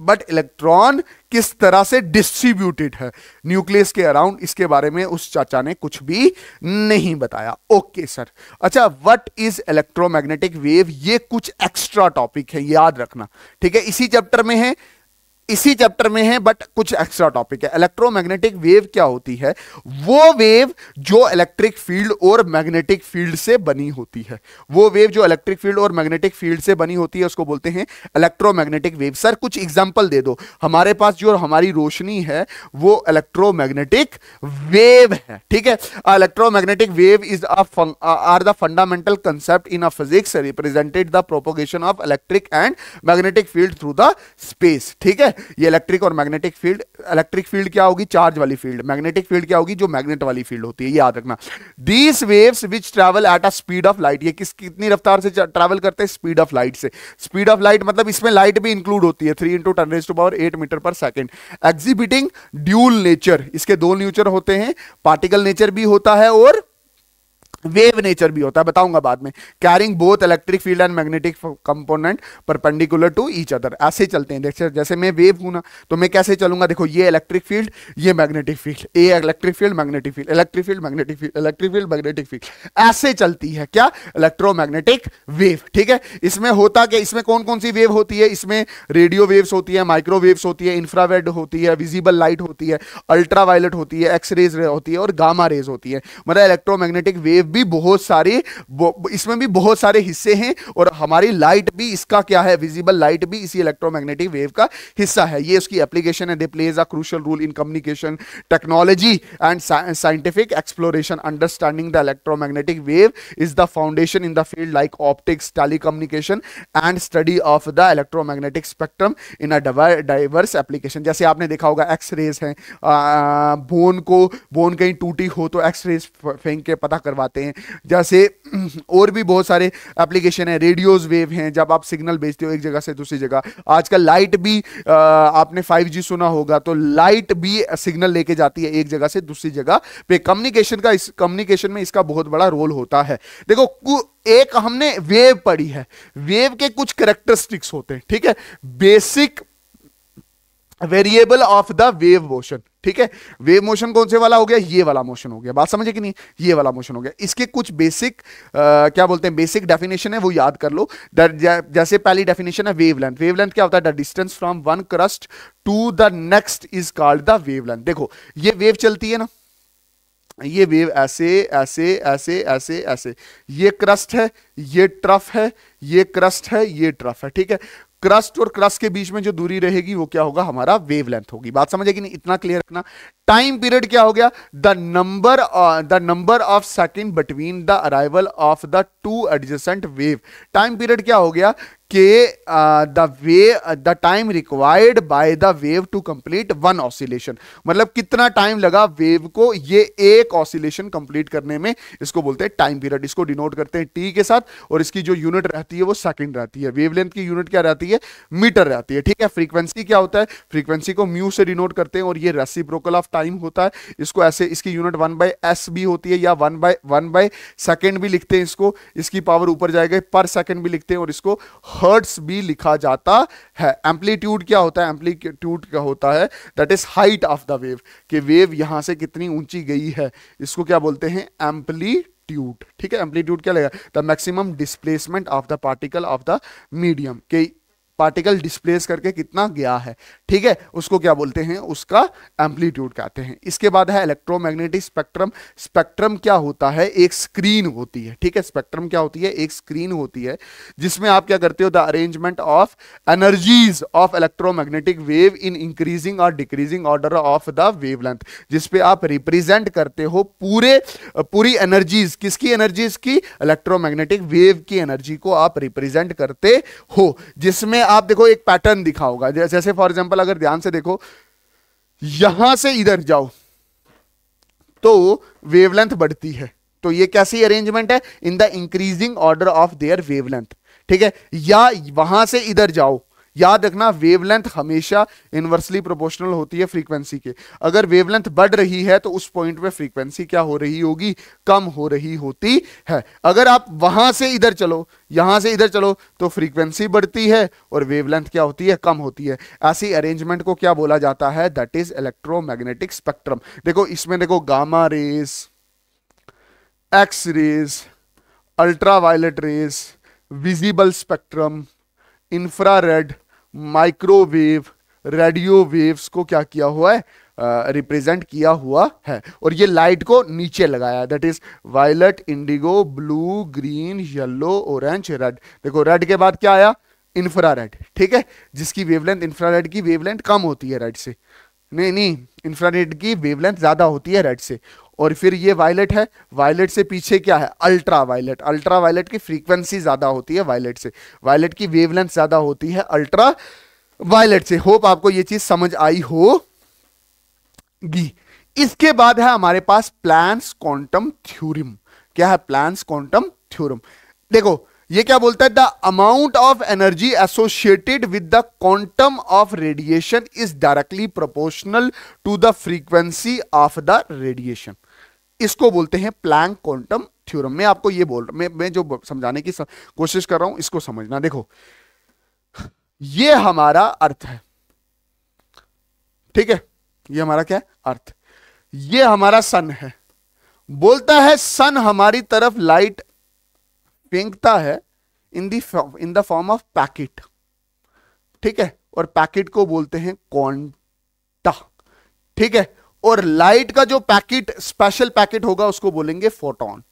बट इलेक्ट्रॉन किस तरह से डिस्ट्रीब्यूटेड है न्यूक्लियस के अराउंड इसके बारे में उस चाचा ने कुछ भी नहीं बताया ओके सर अच्छा व्हाट इज इलेक्ट्रोमैग्नेटिक वेव ये कुछ एक्स्ट्रा टॉपिक है याद रखना ठीक है इसी चैप्टर में है इसी चैप्टर में है बट कुछ एक्स्ट्रा टॉपिक है इलेक्ट्रोमैग्नेटिक वेव क्या होती है वो वेव जो इलेक्ट्रिक फील्ड और मैग्नेटिक फील्ड से बनी होती है वो वेव जो इलेक्ट्रिक फील्ड और मैग्नेटिक फील्ड से बनी होती है उसको बोलते हैं इलेक्ट्रोमैग्नेटिक वेव सर कुछ एग्जाम्पल दे दो हमारे पास जो हमारी रोशनी है वो इलेक्ट्रोमैग्नेटिक वेव है ठीक है electromagnetic wave is are the fundamental concept in a physics represented the propagation of electric and magnetic field through the space ठीक है ये इलेक्ट्रिक और मैग्नेटिक फील्ड इलेक्ट्रिक फील्ड क्या होगी चार्ज वाली फील्ड मैग्नेटिक फील्ड क्या होगी जो मैग्नेट वाली फील्ड होती है याद रखना these waves which travel at a speed of light ये किस कितनी रफ्तार से ट्रेवल करते हैं स्पीड ऑफ लाइट से स्पीड ऑफ लाइट मतलब इसमें लाइट भी इंक्लूड होती है three into ten raise to power eight metre per second exhibiting dual nature इसके दो नेचर होते हैं पार्टिकल नेचर भी होता है और वेव नेचर भी होता है बताऊंगा बाद में carrying both electric field and magnetic component perpendicular to each other ऐसे चलते हैं देखिए जैसे मैं वेव हूं ना तो मैं कैसे चलूंगा देखो ये इलेक्ट्रिक फील्ड ये magnetic field a electric field magnetic field electric field magnetic field electric field magnetic field ऐसे चलती है क्या इलेक्ट्रोमैग्नेटिक वेव ठीक है इसमें होता क्या इसमें कौन कौन सी वेव होती है इसमें रेडियो वेव्स होती है माइक्रोवेव्स होती है इंफ्रावेड होती है विजिबल लाइट होती है अल्ट्रावायलेट होती है एक्सरेज होती है और गामा रेज होती है मतलब इलेक्ट्रोमैग्नेटिक वेव भी बहुत सारे इसमें भी बहुत सारे हिस्से हैं और हमारी लाइट भी इसका क्या है विजिबल लाइट भी इसी इलेक्ट्रोमैग्नेटिक वेव का हिस्सा है ये इसकी एप्लीकेशन है they plays a crucial role in communication technology and scientific exploration understanding the electromagnetic wave is the foundation in the field like optics telecommunication and study of the electromagnetic spectrum in a diverse application जैसे आपने देखा होगा एक्सरेज है बोन को बोन कहीं टूटी हो तो एक्सरेज फेंक के पता करवाते हैं जैसे और भी बहुत सारे एप्लीकेशन है रेडियोज वेव हैं जब आप सिग्नल भेजते हो एक जगह से दूसरी जगह आजकल लाइट भी आपने 5G सुना होगा तो लाइट भी सिग्नल लेके जाती है एक जगह से दूसरी जगह पे कम्युनिकेशन का इस कम्युनिकेशन में इसका बहुत बड़ा रोल होता है देखो एक हमने वेव पढ़ी है वेव के कुछ करेक्टरिस्टिक्स होते हैं ठीक है basic variable of the wave motion ठीक है वेव मोशन कौन से वाला हो गया ये वाला मोशन हो गया बात समझे कि नहीं ये वाला मोशन हो गया इसके कुछ बेसिक क्या बोलते हैं बेसिक डेफिनेशन है वो याद कर लो जैसे पहली डेफिनेशन है वेव लेंथ वेव लेंथ क्या होता है the distance from one crest to the next is called the wave length देखो ये वेव चलती है ना ये वेव ऐसे ऐसे ऐसे ऐसे ऐसे ये क्रस्ट है ये ट्रफ है ये क्रस्ट है ये ट्रफ है ठीक है क्रस्ट और क्रस्ट के बीच में जो दूरी रहेगी वो क्या होगा हमारा वेवलेंथ होगी बात समझ आएगी नहीं इतना क्लियर रखना टाइम पीरियड क्या हो गया the number the number of second between the arrival of the two adjacent wave time period क्या हो गया के the way the time required by the wave to complete one oscillation मतलब कितना टाइम लगा वेव को ये एक ऑसिलेशन कंप्लीट करने में इसको बोलते हैं टाइम पीरियड इसको डिनोट करते हैं टी के साथ और इसकी जो यूनिट रहती है वो सेकंड रहती है वेवलेंथ की यूनिट क्या रहती है मीटर रहती है ठीक है फ्रीक्वेंसी क्या होता है फ्रीक्वेंसी को म्यू से डिनोट करते हैं और ये रेसिप्रोकल ऑफ टाइम होता है इसको ऐसे इसकी यूनिट वन बाय एस भी होती है या one by one by second भी लिखते हैं इसको इसकी पावर ऊपर जाएगा पर सेकेंड भी लिखते हैं और इसको हर्ट्स भी लिखा जाता है एम्पलीट्यूड क्या होता है एम्पलीट्यूड क्या होता है that is height of the wave कि वेव यहां से कितनी ऊंची गई है इसको क्या बोलते हैं एम्पली ट्यूट ठीक है एम्पलीट्यूड क्या लगेगा the maximum displacement of the particle of the medium के पार्टिकल डिस्प्लेस करके कितना गया है ठीक है उसको क्या बोलते हैं उसका एम्पलीट्यूड कहते हैं इसके बाद है इलेक्ट्रोमैग्नेटिक स्पेक्ट्रम स्पेक्ट्रम क्या होता है एक स्क्रीन होती है ठीक है स्पेक्ट्रम क्या होती है एक स्क्रीन होती है जिसमें आप क्या करते हो the arrangement of energies of electromagnetic wave in increasing और decreasing order of the wave length जिसपे आप रिप्रेजेंट करते हो पूरे पूरी एनर्जीज किसकी एनर्जीज की इलेक्ट्रोमैग्नेटिक वेव की एनर्जी को आप रिप्रेजेंट करते हो जिसमें आप देखो एक पैटर्न दिखा होगा जैसे फॉर एग्जाम्पल अगर ध्यान से देखो यहां से इधर जाओ तो वेवलेंथ बढ़ती है तो ये कैसी अरेंजमेंट है in the increasing order of their wavelength ठीक है या वहां से इधर जाओ याद रखना वेवलेंथ हमेशा इन्वर्सली प्रोपोर्शनल होती है फ्रीक्वेंसी के अगर वेवलेंथ बढ़ रही है तो उस पॉइंट पे फ्रीक्वेंसी क्या हो रही होगी कम हो रही होती है अगर आप वहां से इधर चलो यहां से इधर चलो तो फ्रीक्वेंसी बढ़ती है और वेवलेंथ क्या होती है कम होती है ऐसी अरेंजमेंट को क्या बोला जाता है दैट इज इलेक्ट्रोमैग्नेटिक स्पेक्ट्रम देखो इसमें देखो gamma rays X rays ultraviolet rays visible spectrum infrared microwave radio waves को क्या किया हुआ है रिप्रेजेंट uh, किया हुआ है और ये लाइट को नीचे लगाया that is violet indigo blue green yellow orange red देखो रेड के बाद क्या आया इंफ्रा ठीक है जिसकी वेवलेंथ इंफ्रा की वेवलेंथ कम होती है रेड से नहीं नहीं इंफ्रारेड की वेवलेंथ ज़्यादा होती है रेड से और फिर ये वायलेट है वायलेट से पीछे क्या है अल्ट्रा वायलेट अल्ट्रा वायलेट की फ्रीक्वेंसी ज़्यादा होती है वायलेट से वायलेट की वेवलेंथ ज़्यादा होती है अल्ट्रा वायलेट से होप आपको ये चीज़ समझ आई होगी इसके बाद है हमारे पास प्लान क्वांटम थ्योरम क्या है प्लान्स क्वांटम थ्योरम देखो ये क्या बोलता है the amount of energy associated with the quantum of radiation is directly proportional to the frequency of the radiation इसको बोलते हैं प्लैंक क्वांटम थ्योरम मैं आपको ये बोल मैं मैं जो समझाने की सम, कोशिश कर रहा हूं इसको समझना देखो ये हमारा अर्थ है ठीक है ये हमारा क्या है अर्थ ये हमारा सन है बोलता है सन हमारी तरफ लाइट फेंकता है in the in the form of packet ठीक है और पैकेट को बोलते हैं क्वांटा ठीक है और लाइट का जो पैकेट स्पेशल पैकेट होगा उसको बोलेंगे फोटोन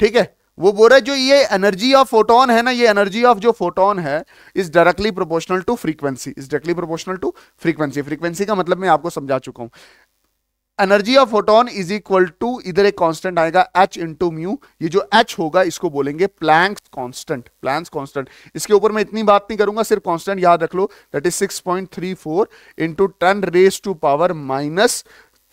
ठीक है वो बोल रहे जो ये एनर्जी ऑफ फोटोन है ना ये एनर्जी ऑफ जो फोटोन है is directly proportional to frequency is directly proportional to frequency frequency का मतलब मैं आपको समझा चुका हूं energy of photon is equal to इधर एक कांस्टेंट आएगा एच इंटू म्यू ये जो एच होगा इसको बोलेंगे प्लैंक्स कांस्टेंट प्लैंक्स कांस्टेंट इसके ऊपर मैं इतनी बात नहीं करूंगा सिर्फ कांस्टेंट याद रख लो that is 6.34 point three four into ten raise to power minus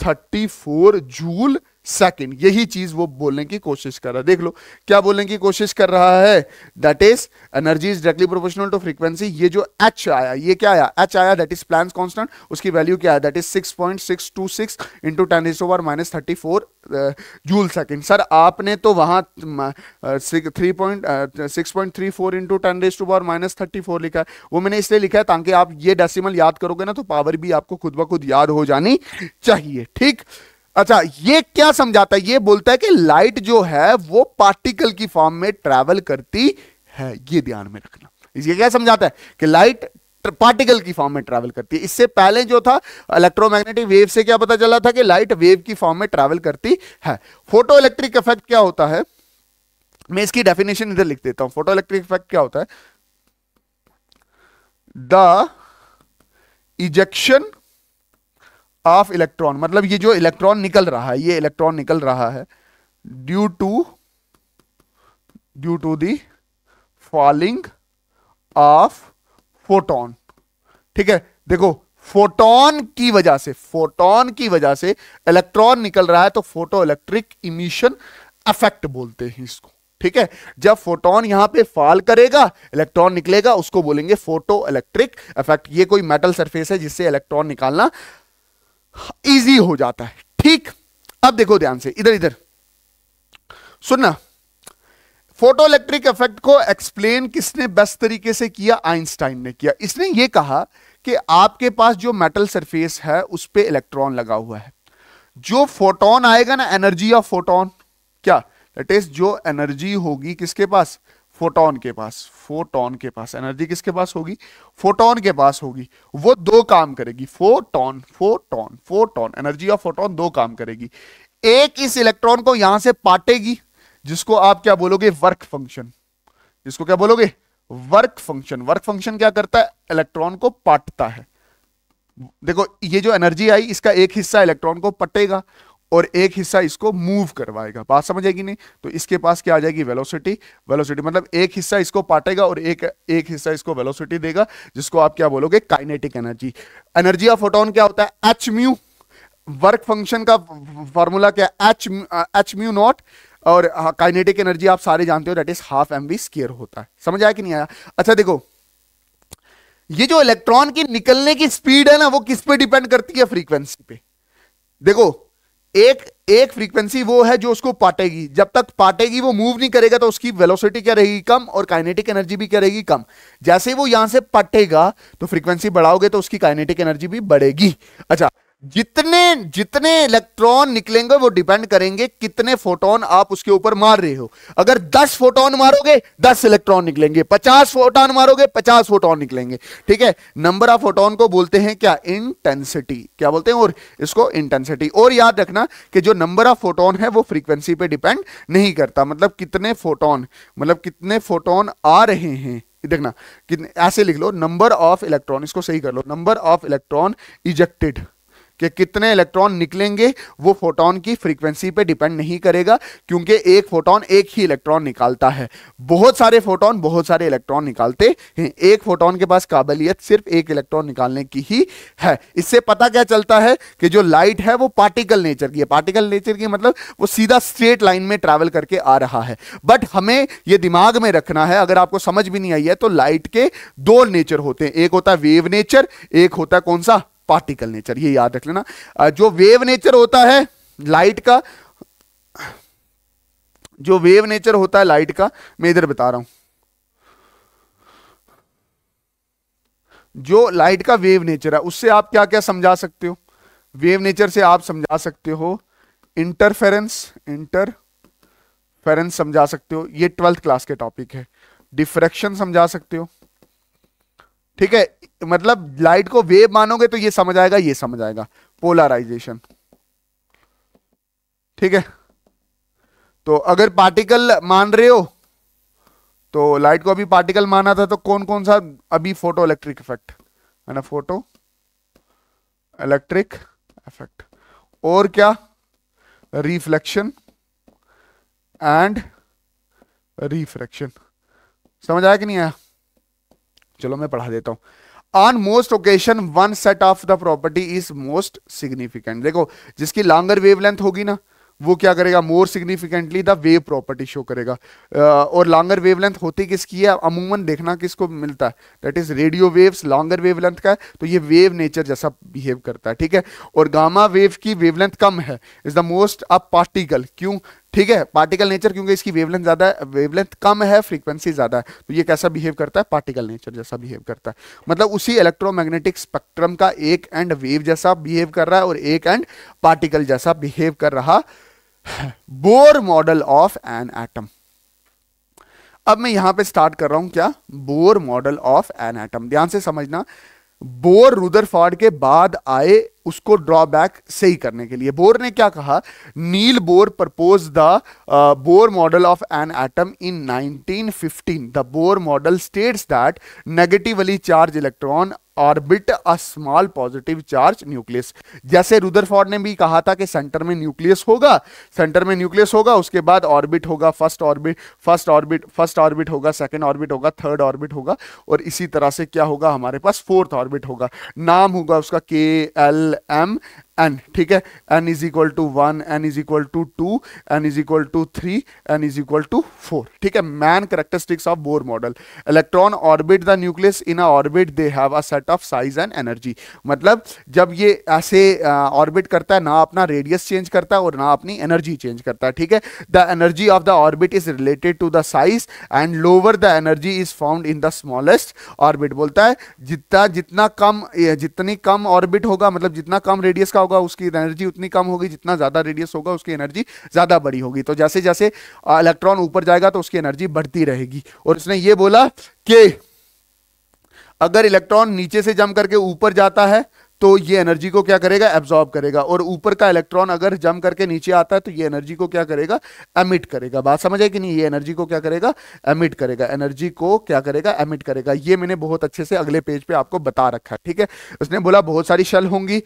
thirty four joule second यही चीज वो बोलने की कोशिश कर रहा है देख लो क्या बोलने की कोशिश कर रहा है that is energy is directly proportional to frequency ये जो एच आया ये क्या आया एच आया दैट इज प्लान कॉन्स्टेंट उसकी वैल्यू क्या है that is six point six two six into ten is over minus thirty four joule second sir आपने तो वहां three point six point three four into ten raise to power minus thirty four लिखा है वो मैंने इसलिए लिखा है ताकि आप ये डेसिमल याद करोगे ना तो पावर भी आपको खुद ब खुद याद हो जानी चाहिए ठीक अच्छा ये क्या समझाता है ये बोलता है कि लाइट जो है वो पार्टिकल की फॉर्म में ट्रेवल करती है ये ध्यान में रखना ये क्या समझाता है कि लाइट पार्टिकल की फॉर्म में ट्रैवल करती है इससे पहले जो था इलेक्ट्रोमैग्नेटिक वेव से क्या पता चला था कि लाइट वेव की फॉर्म में ट्रैवल करती है फोटो इलेक्ट्रिक इफेक्ट क्या होता है मैं इसकी डेफिनेशन इधर लिख देता हूं फोटो इलेक्ट्रिक इफेक्ट क्या होता है द इजेक्शन ऑफ इलेक्ट्रॉन मतलब ये जो इलेक्ट्रॉन निकल रहा है ये इलेक्ट्रॉन निकल रहा है due to due to the falling of photon ठीक है देखो फोटोन की वजह से फोटोन की वजह से इलेक्ट्रॉन निकल रहा है तो फोटो इलेक्ट्रिक इमिशन अफेक्ट बोलते हैं इसको ठीक है जब फोटोन यहां पे फॉल करेगा इलेक्ट्रॉन निकलेगा उसको बोलेंगे फोटो इलेक्ट्रिक इफेक्ट ये कोई मेटल सरफेस है जिससे इलेक्ट्रॉन निकालना इजी हो जाता है ठीक अब देखो ध्यान से इधर इधर सुनना फोटो इलेक्ट्रिक इफेक्ट को एक्सप्लेन किसने बेस्ट तरीके से किया आइंस्टाइन ने किया इसने यह कहा कि आपके पास जो मेटल सरफेस है उस पर इलेक्ट्रॉन लगा हुआ है जो फोटोन आएगा ना एनर्जी ऑफ फोटोन क्या दट इज जो एनर्जी होगी किसके पास फोटोन के पास फोटोन के पास एनर्जी किसके पास होगी फोटोन के पास होगी वो दो काम करेगी photon photon photon energy of photon दो काम करेगी एक इस इलेक्ट्रॉन को यहां से पाटेगी जिसको आप क्या बोलोगे वर्क फंक्शन इसको क्या बोलोगे वर्क फंक्शन वर्क फंक्शन क्या करता है इलेक्ट्रॉन को पाटता है देखो ये जो एनर्जी आई इसका एक हिस्सा इलेक्ट्रॉन को पटेगा और एक हिस्सा इसको मूव करवाएगा बात समझ आएगी नहीं तो इसके पास क्या आ जाएगी वेलोसिटी वेलोसिटी मतलब एक हिस्सा इसको पाटेगा और एक एक हिस्सा इसको वेलोसिटी देगा जिसको आप क्या बोलोगे kinetic energy energy of photon क्या होता है एच म्यू वर्क फंक्शन का फॉर्मूला क्या एच एच म्यू नॉट और काइनेटिक हाँ, एनर्जी आप सारे जानते हो that is half M V square होता है समझ आया कि नहीं आया अच्छा देखो ये जो इलेक्ट्रॉन की निकलने की स्पीड है ना वो किस पे डिपेंड करती है फ्रीक्वेंसी पे देखो एक एक फ्रीक्वेंसी वो है जो उसको पाटेगी जब तक पाटेगी वो मूव नहीं करेगा तो उसकी वेलोसिटी क्या रहेगी कम और काइनेटिक एनर्जी भी क्या रहेगी कम जैसे ही वो यहां से पटेगा तो फ्रीक्वेंसी बढ़ाओगे तो उसकी काइनेटिक एनर्जी भी बढ़ेगी अच्छा जितने जितने इलेक्ट्रॉन निकलेंगे वो डिपेंड करेंगे कितने फोटोन आप उसके ऊपर मार रहे हो अगर 10 फोटोन मारोगे 10 इलेक्ट्रॉन निकलेंगे 50 फोटोन मारोगे 50 फोटोन निकलेंगे ठीक है नंबर ऑफ फोटोन को बोलते हैं क्या इंटेंसिटी क्या बोलते हैं और इसको इंटेंसिटी और याद रखना कि जो नंबर ऑफ फोटोन है वो फ्रीक्वेंसी पे डिपेंड नहीं करता मतलब कितने फोटोन मतलब कितने फोटोन आ रहे हैं देखना कितने ऐसे लिख लो नंबर ऑफ इलेक्ट्रॉन इसको सही कर लो नंबर ऑफ इलेक्ट्रॉन इजेक्टेड कि कितने इलेक्ट्रॉन निकलेंगे वो फोटोन की फ्रीक्वेंसी पे डिपेंड नहीं करेगा क्योंकि एक फोटोन एक ही इलेक्ट्रॉन निकालता है बहुत सारे फोटोन बहुत सारे इलेक्ट्रॉन निकालते हैं एक फोटोन के पास काबिलियत सिर्फ एक इलेक्ट्रॉन निकालने की ही है इससे पता क्या चलता है कि जो लाइट है वो पार्टिकल नेचर की है पार्टिकल नेचर की मतलब वो सीधा स्ट्रेट लाइन में ट्रैवल करके आ रहा है बट हमें ये दिमाग में रखना है अगर आपको समझ भी नहीं आई है तो लाइट के दो नेचर होते हैं एक होता है वेव नेचर एक होता है कौन सा पार्टिकल नेचर ये याद रख लेना जो वेव नेचर होता है लाइट का जो वेव नेचर होता है लाइट का मैं इधर बता रहा हूं जो लाइट का वेव नेचर है उससे आप क्या क्या समझा सकते हो वेव नेचर से आप समझा सकते हो इंटरफेरेंस इंटरफेरेंस समझा सकते हो ये ट्वेल्थ क्लास के टॉपिक है डिफ्रेक्शन समझा सकते हो ठीक है मतलब लाइट को वेव मानोगे तो ये समझ आएगा ये समझ आएगा पोलराइजेशन ठीक है तो अगर पार्टिकल मान रहे हो तो लाइट को अभी पार्टिकल माना था तो कौन कौन सा अभी फोटो इलेक्ट्रिक इफेक्ट है ना फोटो इलेक्ट्रिक इफेक्ट और क्या रिफ्लेक्शन एंड रिफ्रैक्शन समझ आया कि नहीं आया चलो मैं पढ़ा देता हूं on most occasion one set of the property is most significant देखो जिसकी लॉन्गर वेव होगी ना वो क्या करेगा more significantly the wave property show करेगा uh, और लॉन्गर वेवलेंथ होती किसकी है अमूमन देखना किसको मिलता है that is radio waves longer wavelength का है तो ये वेव नेचर जैसा बिहेव करता है ठीक है और गामा वेव की वेवलेंथ कम है is the most a particle क्यों ठीक है पार्टिकल नेचर क्योंकि इसकी वेवलेंथ ज्यादा है वेवलेंथ कम है फ्रीक्वेंसी ज्यादा है तो ये कैसा बिहेव करता है पार्टिकल नेचर जैसा बिहेव करता है मतलब उसी इलेक्ट्रोमैग्नेटिक स्पेक्ट्रम का एक एंड वेव जैसा बिहेव कर रहा है और एक एंड पार्टिकल जैसा बिहेव कर रहा Bohr model of an atom अब मैं यहां पर स्टार्ट कर रहा हूं क्या Bohr model of an atom ध्यान से समझना बोर रुदर के बाद आए उसको ड्रॉबैक सही करने के लिए बोर ने क्या कहा Niels Bohr propose the Bohr model of an atom in 1915 the Bohr model states that negatively charge electron orbit a small positive charge nucleus जैसे रुदरफोर्ड ने भी कहा था कि सेंटर में न्यूक्लियस होगा सेंटर में न्यूक्लियस होगा उसके बाद ऑर्बिट होगा first orbit first orbit first orbit होगा सेकंड ऑर्बिट होगा थर्ड ऑर्बिट होगा और इसी तरह से क्या होगा हमारे पास फोर्थ ऑर्बिट होगा नाम होगा उसका के एल m एन ठीक है N is equal to one N is equal to two N is equal to three N is equal to four ठीक है main characteristics of Bohr model electron orbit the nucleus in a orbit they have a set of size and energy मतलब जब ये ऐसे ऑर्बिट uh, करता है ना अपना रेडियस चेंज करता है और ना अपनी एनर्जी चेंज करता है ठीक है the energy of the orbit is related to the size and lower the energy is found in the smallest orbit बोलता है जितना जितना कम जितनी कम ऑर्बिट होगा मतलब जितना कम रेडियस का होगा उसकी एनर्जी उतनी कम होगी जितना ज़्यादा रेडियस होगा उसकी एनर्जी ज़्यादा बड़ी होगी तो जैसे जैसे इलेक्ट्रॉन ऊपर जाएगा तो उसकी एनर्जी बढ़ती रहेगी और उसने ये बोला कि अगर इलेक्ट्रॉन नीचे से जम करके ऊपर जाता है तो ये एनर्जी को क्या करेगा एब्जॉर्ब करेगा और ऊपर का इलेक्ट्रॉन अगर जम करके नीचे आता है तो ये एनर्जी को क्या करेगा एमिट करेगा बात समझ आए कि नहीं ये एनर्जी को क्या करेगा एमिट करेगा एनर्जी को क्या करेगा एमिट करेगा ये मैंने बहुत अच्छे से अगले पेज पे आपको बता रखा है ठीक है उसने बोला बहुत सारी शल होंगी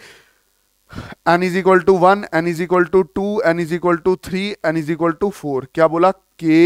N is equal to one N is equal to two N is equal to three N is equal to four क्या बोला के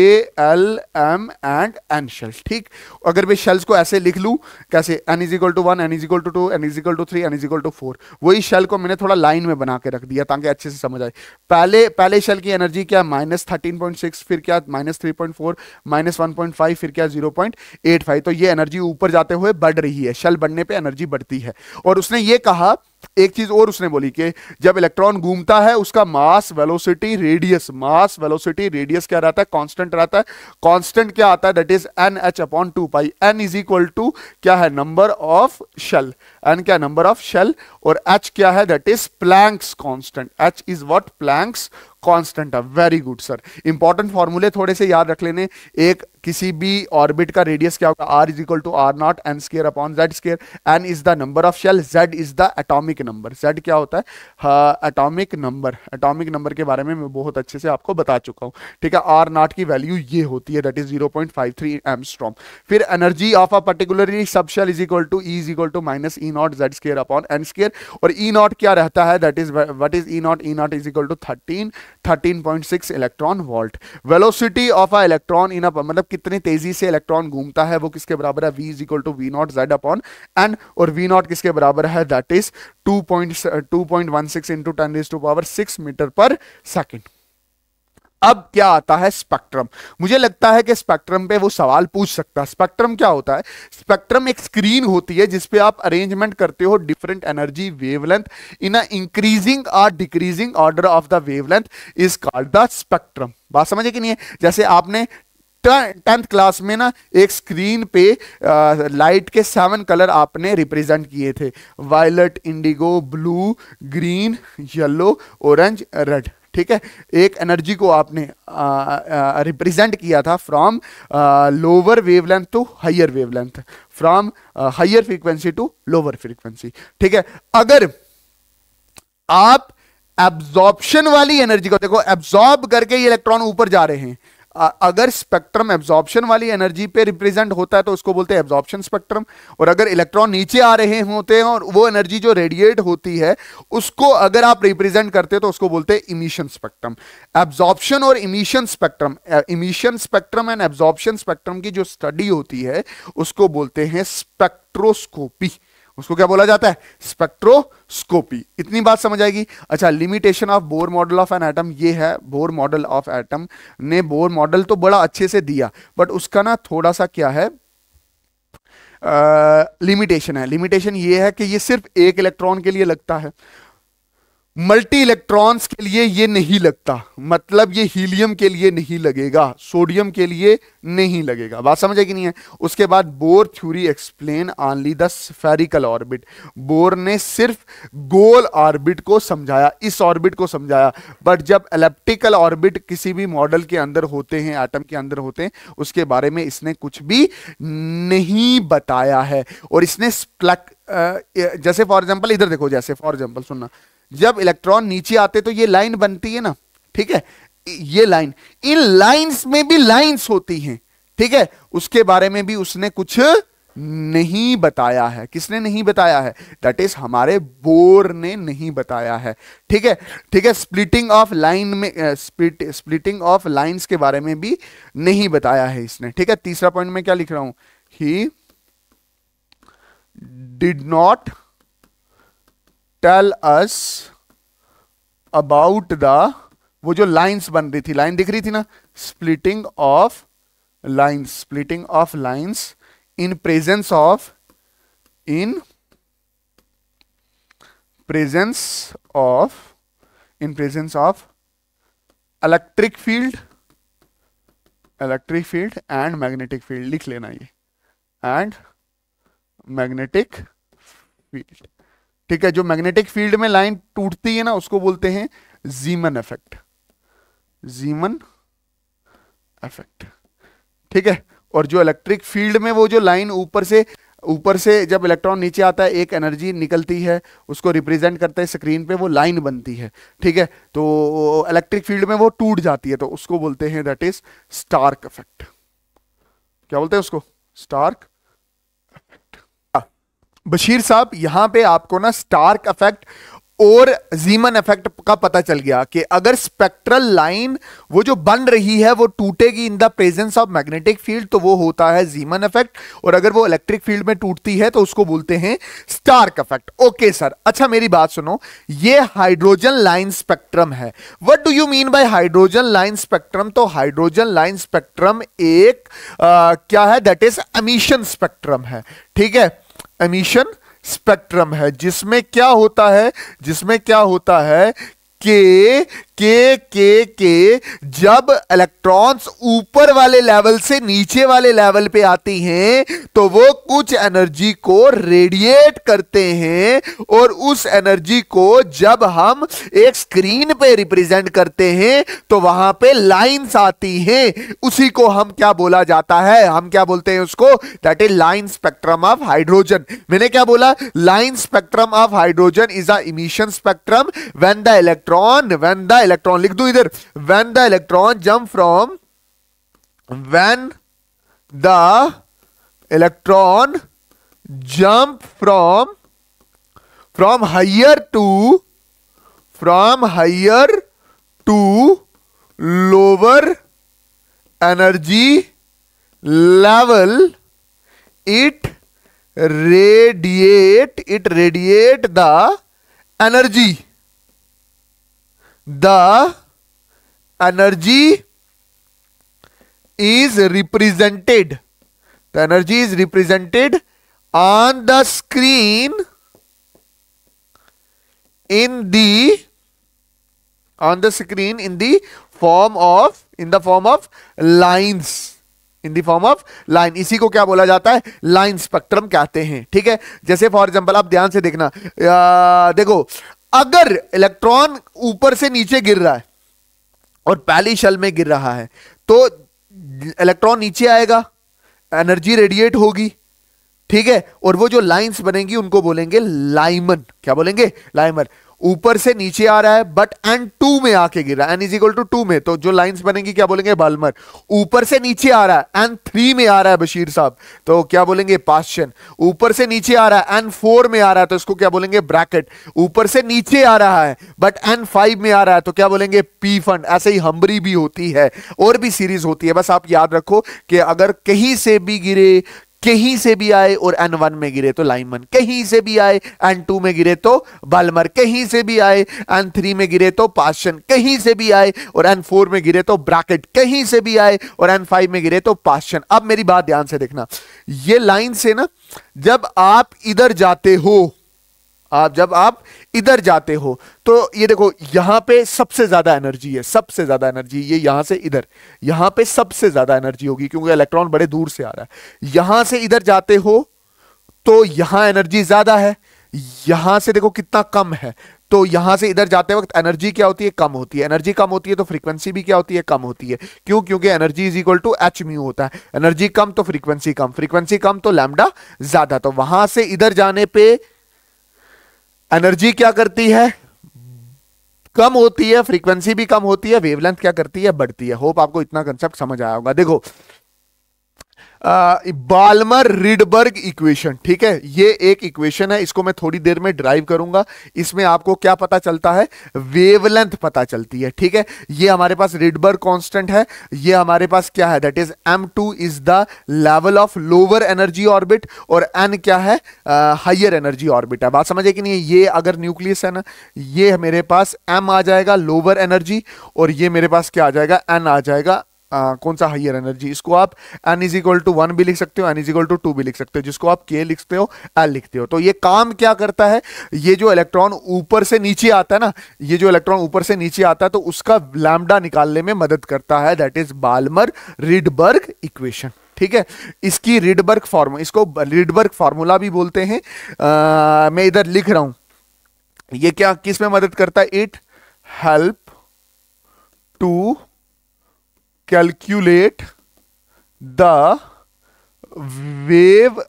L M and N shell ठीक अगर मैं शेल्स को ऐसे लिख लूँ कैसे N is equal to one N is equal to two N is equal to three N is equal to four वही शेल को मैंने थोड़ा लाइन में बना के रख दिया ताकि अच्छे से समझ आए पहले पहले शेल की एनर्जी क्या माइनस थर्टीन पॉइंट सिक्स फिर क्या minus three point four minus one point five फिर क्या जीरो पॉइंट एट फाइव तो ये एनर्जी ऊपर जाते हुए बढ़ रही है शेल बढ़ने पर एनर्जी बढ़ती है और उसने ये कहा एक चीज और उसने बोली कि जब इलेक्ट्रॉन घूमता है उसका mass velocity radius mass velocity radius क्या रहता है कांस्टेंट रहता है कांस्टेंट क्या आता है that is N H upon two pi N is equal to क्या है नंबर ऑफ शेल एन क्या नंबर ऑफ शेल और एच क्या है that is Planck's constant H is what Planck's constant है वेरी गुड सर इंपॉर्टेंट फॉर्मूले थोड़े से याद रख लेने एक किसी भी ऑर्बिट का रेडियस क्या होगा R is equal to R not N square upon Z square N is the number of shell Z is the atomic number Z क्या होता है एटॉमिक नंबर एटॉमिक नंबर के बारे में मैं बहुत अच्छे से आपको बता चुका हूँ ठीक है आर नॉट की वैल्यू ये होती है that is zero point five three angstrom फिर energy of a particularly sub shell is equal to E is equal to minus E not Z square upon N square और ई e नॉट क्या रहता है that is what is E not E not is equal to thirteen 13.6 electron volt velocity of a electron in a मतलब कितनी तेजी से इलेक्ट्रॉन घूमता है वो किसके बराबर है v is equal to V not Z upon N और v नॉट किसके बराबर है that is 2.2.16 into 10 is to power 6 meter per second अब क्या आता है स्पेक्ट्रम मुझे लगता है कि स्पेक्ट्रम पे वो सवाल पूछ सकता है स्पेक्ट्रम क्या होता है स्पेक्ट्रम एक स्क्रीन होती है जिसपे आप अरेंजमेंट करते हो different energy wavelength in a increasing और decreasing order of the wavelength is called the spectrum बात समझे कि नहीं है जैसे आपने टेंथ क्लास में ना एक स्क्रीन पे लाइट के सेवन कलर आपने रिप्रेजेंट किए थे violet indigo blue green yellow orange red ठीक है एक एनर्जी को आपने रिप्रेजेंट किया था from lower wavelength to higher wavelength from higher frequency to lower frequency ठीक है अगर आप एब्जॉर्प्शन वाली एनर्जी को देखो एब्जॉर्ब करके ये इलेक्ट्रॉन ऊपर जा रहे हैं अगर स्पेक्ट्रम एब्जॉर्प्शन वाली एनर्जी पे रिप्रेजेंट होता है तो उसको बोलते हैं एब्जॉर्प्शन स्पेक्ट्रम और अगर इलेक्ट्रॉन नीचे आ रहे होते हैं और वो एनर्जी जो रेडिएट होती है उसको अगर आप रिप्रेजेंट करते हैं तो उसको बोलते हैं इमिशन स्पेक्ट्रम एब्जॉर्प्शन और emission spectrum emission spectrum and absorption spectrum की जो स्टडी होती है उसको बोलते हैं स्पेक्ट्रोस्कोपी उसको क्या बोला जाता है स्पेक्ट्रोस्कोपी इतनी बात समझ आएगी अच्छा limitation of Bohr model of an atom ये है बोर मॉडल ऑफ एटम ने बोर मॉडल तो बड़ा अच्छे से दिया बट उसका ना थोड़ा सा क्या है लिमिटेशन uh, है लिमिटेशन ये है कि ये सिर्फ एक इलेक्ट्रॉन के लिए लगता है मल्टी इलेक्ट्रॉन्स के लिए ये नहीं लगता मतलब ये हीलियम के लिए नहीं लगेगा सोडियम के लिए नहीं लगेगा बात समझ आएगी नहीं है उसके बाद Bohr theory explain only the spherical orbit Bohr ने सिर्फ गोल ऑर्बिट को समझाया इस ऑर्बिट को समझाया बट जब एलेप्टिकल ऑर्बिट किसी भी मॉडल के अंदर होते हैं एटम के अंदर होते हैं उसके बारे में इसने कुछ भी नहीं बताया है और इसने जैसे फॉर एग्जाम्पल इधर देखो जैसे फॉर एग्जाम्पल सुनना जब इलेक्ट्रॉन नीचे आते तो ये लाइन बनती है ना ठीक है ये लाइन इन लाइंस में भी लाइंस होती हैं ठीक है उसके बारे में भी उसने कुछ नहीं बताया है किसने नहीं बताया है दट इज हमारे बोर ने नहीं बताया है ठीक है ठीक है स्प्लिटिंग ऑफ लाइन में स्प्लिट स्प्लिटिंग ऑफ लाइंस के बारे में भी नहीं बताया है इसने ठीक है तीसरा पॉइंट में क्या लिख रहा हूं he did not tell us about the वो जो लाइंस बन रही थी लाइन दिख रही थी ना splitting of lines splitting of lines in presence of in presence of in presence of electric field electric field and magnetic field लिख लेना ये एंड मैग्नेटिक फील्ड ठीक है जो मैग्नेटिक फील्ड में लाइन टूटती है ना उसको बोलते हैं जीमन इफेक्ट जीमन इफेक्ट ठीक है और जो इलेक्ट्रिक फील्ड में वो जो लाइन ऊपर से ऊपर से जब इलेक्ट्रॉन नीचे आता है एक एनर्जी निकलती है उसको रिप्रेजेंट करता है स्क्रीन पे वो लाइन बनती है ठीक है तो इलेक्ट्रिक फील्ड में वो टूट जाती है तो उसको बोलते हैं दैट इज स्टार्क इफेक्ट क्या बोलते हैं उसको स्टार्क बशीर साहब यहां पे आपको ना स्टार्क इफेक्ट और जीमन इफेक्ट का पता चल गया कि अगर स्पेक्ट्रल लाइन वो जो बन रही है वो टूटेगी in the presence of magnetic field तो वो होता है जीमन इफेक्ट और अगर वो इलेक्ट्रिक फील्ड में टूटती है तो उसको बोलते हैं स्टार्क इफेक्ट ओके सर अच्छा मेरी बात सुनो ये हाइड्रोजन लाइन स्पेक्ट्रम है what do you mean by hydrogen line spectrum तो हाइड्रोजन लाइन स्पेक्ट्रम एक आ, क्या है दैट इज अमीशन स्पेक्ट्रम है ठीक है एमिशन स्पेक्ट्रम है जिसमें क्या होता है जिसमें क्या होता है कि के के के जब इलेक्ट्रॉन्स ऊपर वाले लेवल से नीचे वाले लेवल पे आते हैं तो वो कुछ एनर्जी को रेडिएट करते हैं और उस एनर्जी को जब हम एक स्क्रीन पे रिप्रेजेंट करते हैं तो वहां पे लाइंस आती हैं उसी को हम क्या बोला जाता है हम क्या बोलते हैं उसको that is line spectrum of hydrogen मैंने क्या बोला line spectrum of hydrogen is a emission spectrum when the electron when the electron लिख दू इधर when the electron jump from when the electron jump from from higher to from higher to lower energy level it radiate it radiate the energy the energy is represented the energy is represented on the screen in the on the screen in the form of in the form of lines in the form of line इसी को क्या बोला जाता है लाइन स्पेक्ट्रम कहते हैं ठीक है जैसे फॉर एग्जांपल आप ध्यान से देखना आ, देखो अगर इलेक्ट्रॉन ऊपर से नीचे गिर रहा है और पहली शल में गिर रहा है तो इलेक्ट्रॉन नीचे आएगा एनर्जी रेडिएट होगी ठीक है और वो जो लाइंस बनेंगी उनको बोलेंगे लाइमन क्या बोलेंगे लाइमन ऊपर से नीचे आ रहा है बट एन टू में आके गिर रहा है N is equal to two में तो जो लाइंस बनेंगी क्या बोलेंगे बालमर ऊपर से नीचे आ रहा है एन थ्री में आ रहा है बशीर साहब तो क्या बोलेंगे पाश्चन ऊपर से नीचे आ रहा है एन फोर में आ रहा है तो इसको क्या बोलेंगे ब्रैकेट ऊपर से नीचे आ रहा है बट एन फाइव में आ रहा है तो क्या बोलेंगे पी फंड ऐसे ही हम्बरी भी होती है और भी सीरीज होती है बस आप याद रखो कि अगर कहीं से भी गिरे कहीं से भी आए और एन वन में गिरे तो लाइमन कहीं से भी आए एन टू में गिरे तो बालमर कहीं से भी आए एन थ्री में गिरे तो पाशन कहीं से भी आए और एन फोर में गिरे तो ब्रैकेट कहीं से भी आए और एन फाइव में गिरे तो पाशन अब मेरी बात ध्यान से देखना ये लाइन से ना जब आप इधर जाते हो आप जब आप इधर जाते हो तो ये देखो यहां पे सबसे ज्यादा एनर्जी है सबसे ज्यादा एनर्जी ये यहां से इधर यहां पे सबसे ज्यादा एनर्जी होगी क्योंकि इलेक्ट्रॉन बड़े दूर से आ रहा है यहां से इधर जाते हो तो यहां एनर्जी ज्यादा है यहां से देखो कितना कम है तो यहां से इधर जाते वक्त एनर्जी क्या होती है कम होती है एनर्जी कम होती है तो फ्रीक्वेंसी भी क्या होती है कम होती है क्यों क्योंकि energy is equal to H mu होता है एनर्जी कम तो फ्रीक्वेंसी कम फ्रीक्वेंसी कम तो लैमडा ज्यादा तो वहां से इधर जाने पर एनर्जी क्या करती है कम होती है फ्रीक्वेंसी भी कम होती है वेवलेंथ क्या करती है बढ़ती है होप आपको इतना कंसेप्ट समझ आया होगा देखो बालमर रिडबर्ग इक्वेशन ठीक है ये एक इक्वेशन है इसको मैं थोड़ी देर में ड्राइव करूंगा इसमें आपको क्या पता चलता है वेवलेंथ पता चलती है ठीक है ये हमारे पास रिडबर्ग कांस्टेंट है ये हमारे पास क्या है that is M two is the level of lower energy orbit और एन क्या है हाइयर एनर्जी ऑर्बिट है बात समझे कि नहीं ये अगर न्यूक्लियस है ना ये मेरे पास एम आ जाएगा लोअर एनर्जी और ये मेरे पास क्या आ जाएगा एन आ जाएगा आ, कौन सा हाइयर एनर्जी इसको आप N is equal to one भी लिख सकते हो N is equal to two भी लिख सकते हो जिसको आप के लिखते हो एल लिखते हो तो ये काम क्या करता है ये जो इलेक्ट्रॉन ऊपर से नीचे आता है ना ये जो इलेक्ट्रॉन ऊपर से नीचे आता है तो उसका लैमडा निकालने में मदद करता है that is Balmer Rydberg equation ठीक है इसकी रिडबर्ग फॉर्म इसको रिडबर्ग फार्मूला भी बोलते हैं आ, मैं इधर लिख रहा हूं ये क्या किस में मदद करता है it help to calculate the wave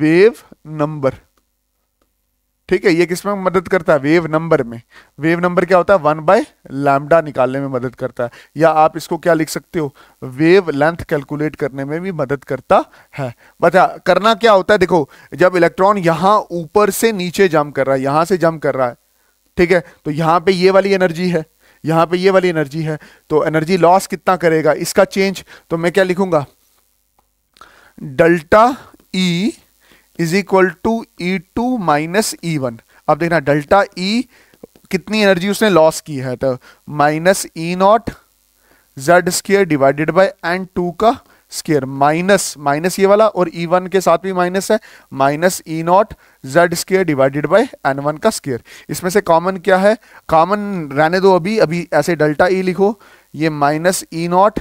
wave number ठीक है ये किसमें मदद करता है वेव नंबर में वेव नंबर क्या होता है वन बाय लैमडा निकालने में मदद करता है या आप इसको क्या लिख सकते हो वेव लेंथ कैलकुलेट करने में भी मदद करता है बता करना क्या होता है देखो जब इलेक्ट्रॉन यहां ऊपर से नीचे जम कर रहा है यहां से जम कर रहा है ठीक है तो यहां पे ये वाली एनर्जी है यहाँ पे ये वाली एनर्जी है तो एनर्जी लॉस कितना करेगा इसका चेंज तो मैं क्या लिखूंगा delta E is equal to E two minus E one अब देखना डेल्टा ई e कितनी एनर्जी उसने लॉस की है तो minus E not Z square divided by N two का स्केयर माइनस माइनस ये वाला और ई e वन के साथ भी माइनस है minus E not Z square divided by N one का स्केयर इसमें से कॉमन क्या है कॉमन रहने दो अभी अभी ऐसे डेल्टा ई e लिखो ये minus E not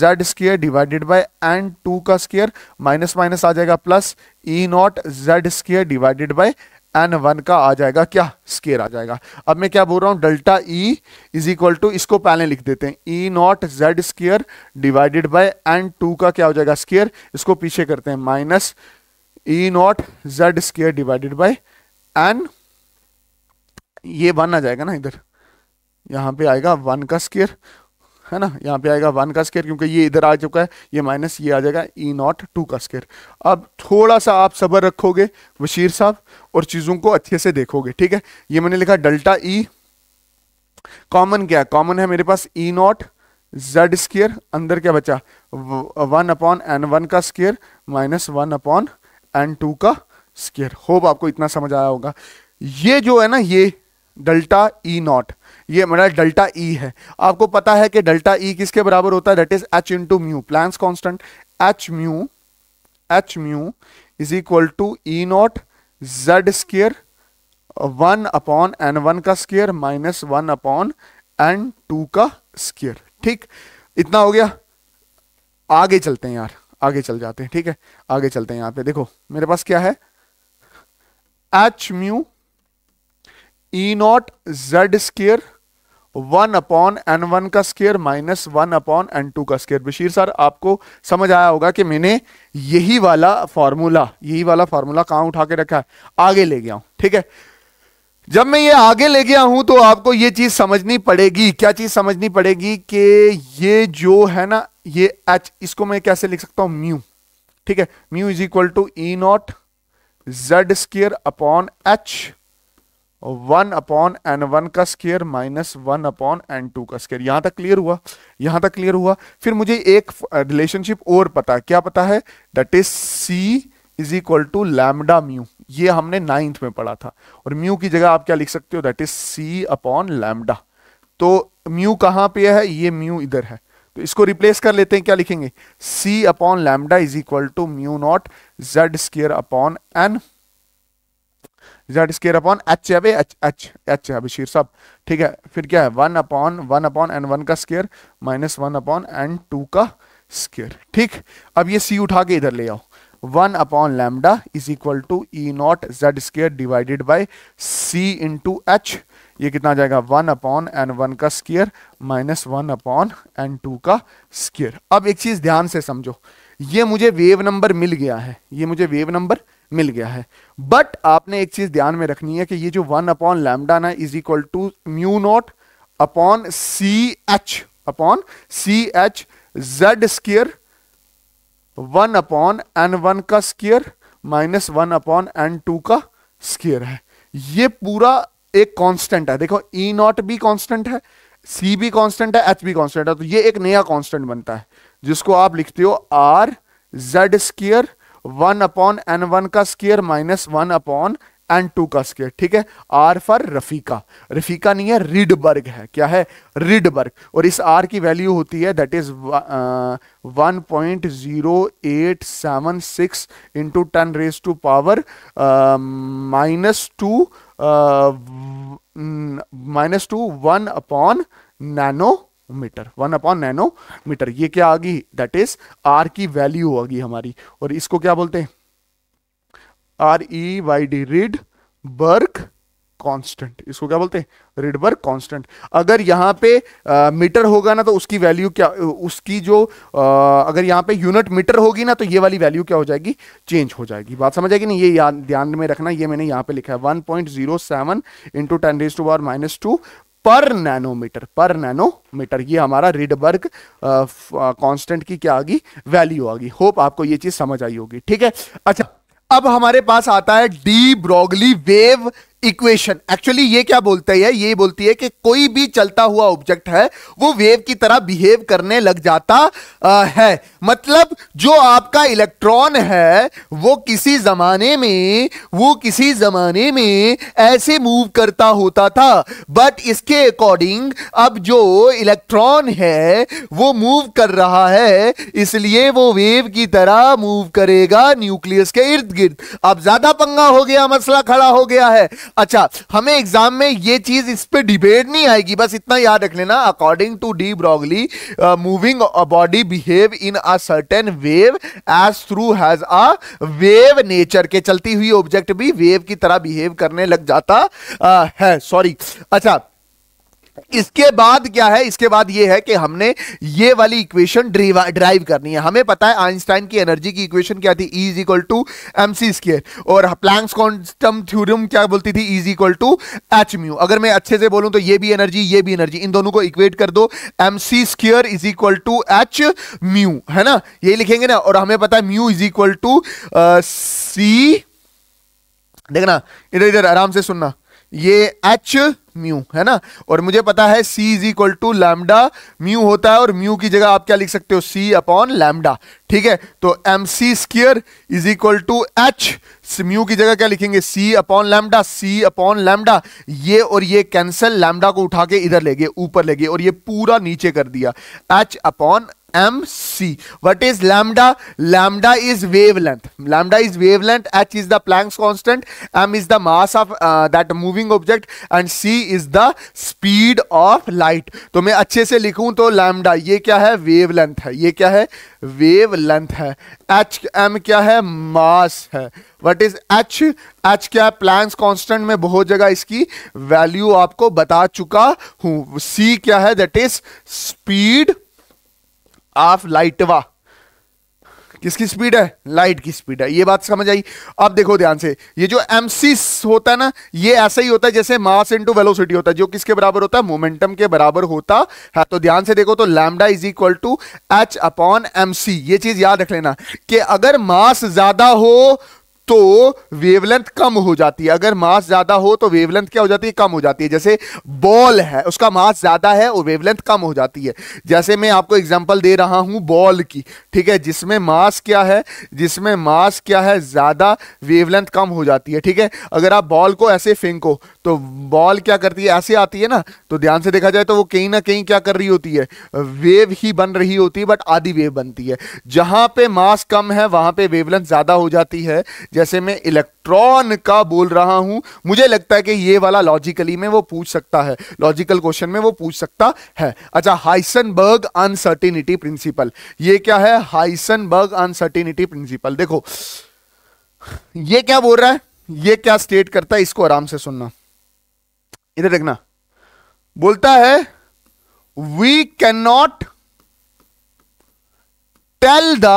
Z square divided by N two का स्केयर माइनस माइनस आ जाएगा plus E not Z square divided by N one का आ जाएगा क्या स्केयर आ जाएगा अब मैं क्या बोल रहा हूँ delta E is equal to इसको पहले लिख देते हैं E not Z square divided by N two का क्या हो जाएगा स्केयर इसको पीछे करते हैं minus E not Z square divided by N ये वन आ जाएगा ना इधर यहाँ पे आएगा वन का स्केयर है ना यहाँ पे आएगा वन का स्केयर क्योंकि ये इधर आ चुका है ये माइनस ये आ जाएगा ई नॉट टू का स्केयर अब थोड़ा सा आप सबर रखोगे बशीर साहब और चीज़ों को अच्छे से देखोगे ठीक है ये मैंने लिखा डेल्टा ई कॉमन क्या है कॉमन है मेरे पास ई नॉट जेड स्केयर अंदर क्या बचा वन अपॉन एन वन का square minus one upon N two का स्केयर होप आपको इतना समझ आया होगा ये जो है ना ये डेल्टा ई e नॉट ये मेरा डेल्टा ई e है आपको पता है कि डेल्टा ई e किसके बराबर होता है that is H into mu Planck's constant H mu H mu is equal to E not Z square one upon N one का square minus one upon N two का स्केयर ठीक इतना हो गया आगे चलते हैं यार आगे चल जाते हैं ठीक है आगे चलते हैं यहां पे देखो मेरे पास क्या है H mu E not Z square one upon N one का square minus one upon N two का स्केयर बशीर सर आपको समझ आया होगा कि मैंने यही वाला फॉर्मूला यही वाला फॉर्मूला कहां उठा के रखा है आगे ले गया हूं ठीक है जब मैं ये आगे ले गया हूं तो आपको ये चीज समझनी पड़ेगी क्या चीज समझनी पड़ेगी कि ये जो है ना ये एच इसको मैं कैसे लिख सकता हूं म्यू ठीक है mu is equal to E not Z square upon H one upon N one का square minus one upon N two का स्केयर यहां तक क्लियर हुआ यहां तक क्लियर हुआ फिर मुझे एक रिलेशनशिप और पता है क्या पता है that is C is equal to lambda mu ये हमने नाइन्थ में पढ़ा था और म्यू की जगह आप क्या लिख सकते हो that is C upon lambda तो म्यू कहां पे है ये म्यू इधर है तो इसको रिप्लेस कर लेते हैं क्या लिखेंगे C upon lambda is equal to mu naught Z square upon N Z square upon H है अबे एच एच एच है अभिशीर सब ठीक है फिर क्या है one upon one upon N one का square minus one upon N two का स्केयर ठीक अब ये सी उठा के इधर ले आओ one upon lambda is equal to E not Z square divided by C into H ये कितना जाएगा वन अपॉन एन वन का square minus one upon N two का स्केयर अब एक चीज ध्यान से समझो ये मुझे वेव नंबर मिल गया है ये मुझे वेव नंबर मिल गया है बट आपने एक चीज ध्यान में रखनी है कि ये जो वन अपॉन लैमडा ना is equal to mu naught upon C H upon C H Z square one upon N one का square minus one upon N two का स्क्र है ये पूरा एक कांस्टेंट है देखो ई e नॉट भी कांस्टेंट है सी भी कांस्टेंट है एच भी कांस्टेंट है तो ये एक नया कांस्टेंट बनता है जिसको आप लिखते हो R Z square one upon N one का square minus one upon N two का स्केयर ठीक है आर फॉर रफीका रफीका नहीं है रिडबर्ग है क्या है रिडबर्ग और इस आर की वैल्यू होती है that is one point zero eight seven six into ten raise to power minus two minus two one upon nanometre one upon nanometre ये क्या आ गई दैट इज आर की वैल्यू आ गई हमारी और इसको क्या बोलते हैं R E Y D Rydberg constant इसको क्या बोलते हैं रिडबर्ग कांस्टेंट अगर यहां पे आ, मीटर होगा ना तो उसकी वैल्यू क्या उसकी जो आ, अगर यहां पे यूनिट मीटर होगी ना तो ये वाली वैल्यू क्या हो जाएगी चेंज हो जाएगी बात समझ आएगी नहीं ये ध्यान में रखना ये मैंने यहां पे लिखा है 1.07 point zero seven into ten raise to power minus two per nanometre per nanometre ये हमारा रिडबर्ग कांस्टेंट की क्या आगी वैल्यू आगी होप आपको ये चीज समझ आई होगी ठीक है अच्छा अब हमारे पास आता है de Broglie wave equation actually ये क्या बोलते हैं ये बोलती है कि कोई भी चलता हुआ ऑब्जेक्ट है वो वेव की तरह बिहेव करने लग जाता आ, है मतलब जो आपका इलेक्ट्रॉन है वो किसी जमाने में वो किसी जमाने में ऐसे मूव करता होता था बट इसके अकॉर्डिंग अब जो इलेक्ट्रॉन है वो मूव कर रहा है इसलिए वो वेव की तरह मूव करेगा न्यूक्लियस के इर्द गिर्द अब ज्यादा पंगा हो गया मसला खड़ा हो गया है अच्छा हमें एग्जाम में ये चीज इस पर डिबेट नहीं आएगी बस इतना याद रख लेना according to de Broglie moving body behave in a certain wave as through has a wave nature के चलती हुई ऑब्जेक्ट भी वेव की तरह बिहेव करने लग जाता uh, है सॉरी अच्छा इसके बाद क्या है इसके बाद ये है कि हमने ये वाली इक्वेशन ड्राइव करनी है हमें पता है आइंस्टाइन की एनर्जी की इक्वेशन क्या थी is equal to M C square और प्लैंक्स कॉन्स्टम थ्योरम क्या बोलती थी is equal to H mu अगर मैं अच्छे से बोलूं तो ये भी एनर्जी ये भी एनर्जी इन दोनों को इक्वेट कर दो M C square is equal to H mu है ना ये लिखेंगे ना और हमें पता है mu is equal to C देखना इधर इधर आराम से सुनना ये एच म्यू है ना और मुझे पता है C is equal to lambda mu होता है और म्यू की जगह आप क्या लिख सकते हो सी अपॉन लैमडा ठीक है तो M C square is equal to H mu की जगह क्या लिखेंगे C upon lambda C upon lambda ये और ये कैंसल लैमडा को उठा के इधर ले गए ऊपर ले गए और ये पूरा नीचे कर दिया H upon M C what is lambda lambda is wavelength lambda is wavelength H is the Planck's constant M is the mass of that moving object and C is the speed of light तो मैं अच्छे से लिखूं तो लैमडा ये क्या है वेव लेंथ है ये क्या है वेव लेंथ है एच एम क्या है मास है वट इज एच एच क्या है प्लैंक्स कॉन्स्टेंट में बहुत जगह इसकी वैल्यू आपको बता चुका हूं सी क्या है दैट इज स्पीड ऑफ लाइटवा किसकी स्पीड है लाइट की स्पीड है ये बात समझ आई अब देखो ध्यान से ये जो एम होता है ना ये ऐसा ही होता है जैसे मास इनटू वेलोसिटी होता है जो किसके बराबर होता है मोमेंटम के बराबर होता है तो ध्यान से देखो तो lambda is equal to H upon M ये चीज याद रख लेना कि अगर मास ज्यादा हो तो वेवलेंथ कम हो जाती है अगर मास ज्यादा हो तो वेवलेंथ क्या हो जाती है कम हो जाती है जैसे बॉल है उसका मास ज्यादा है और वेवलेंथ कम हो जाती है जैसे मैं आपको एग्जांपल दे रहा हूं बॉल की ठीक है जिसमें मास क्या है जिसमें मास क्या है ज्यादा वेवलेंथ कम हो जाती है ठीक है अगर आप बॉल को ऐसे फेंको तो बॉल क्या करती है ऐसे आती है ना तो ध्यान से देखा जाए तो वो कहीं ना कहीं क्या कर रही होती है वेव ही बन रही होती है बट आधी वेव बनती है जहां पे मास कम है वहां पे वेवलेंथ ज्यादा हो जाती है जैसे मैं इलेक्ट्रॉन का बोल रहा हूं मुझे लगता है कि ये वाला लॉजिकली में वो पूछ सकता है लॉजिकल क्वेश्चन में वो पूछ सकता है अच्छा हाइसनबर्ग अनसर्टिनिटी प्रिंसिपल ये क्या है हाइसनबर्ग अनसर्टिनिटी प्रिंसिपल देखो ये क्या बोल रहा है ये क्या स्टेट करता है इसको आराम से सुनना इधर देखना बोलता है we cannot tell the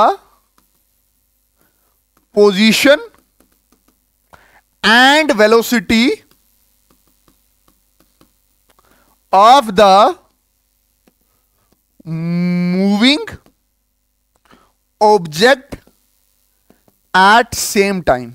position and velocity of the moving object at same time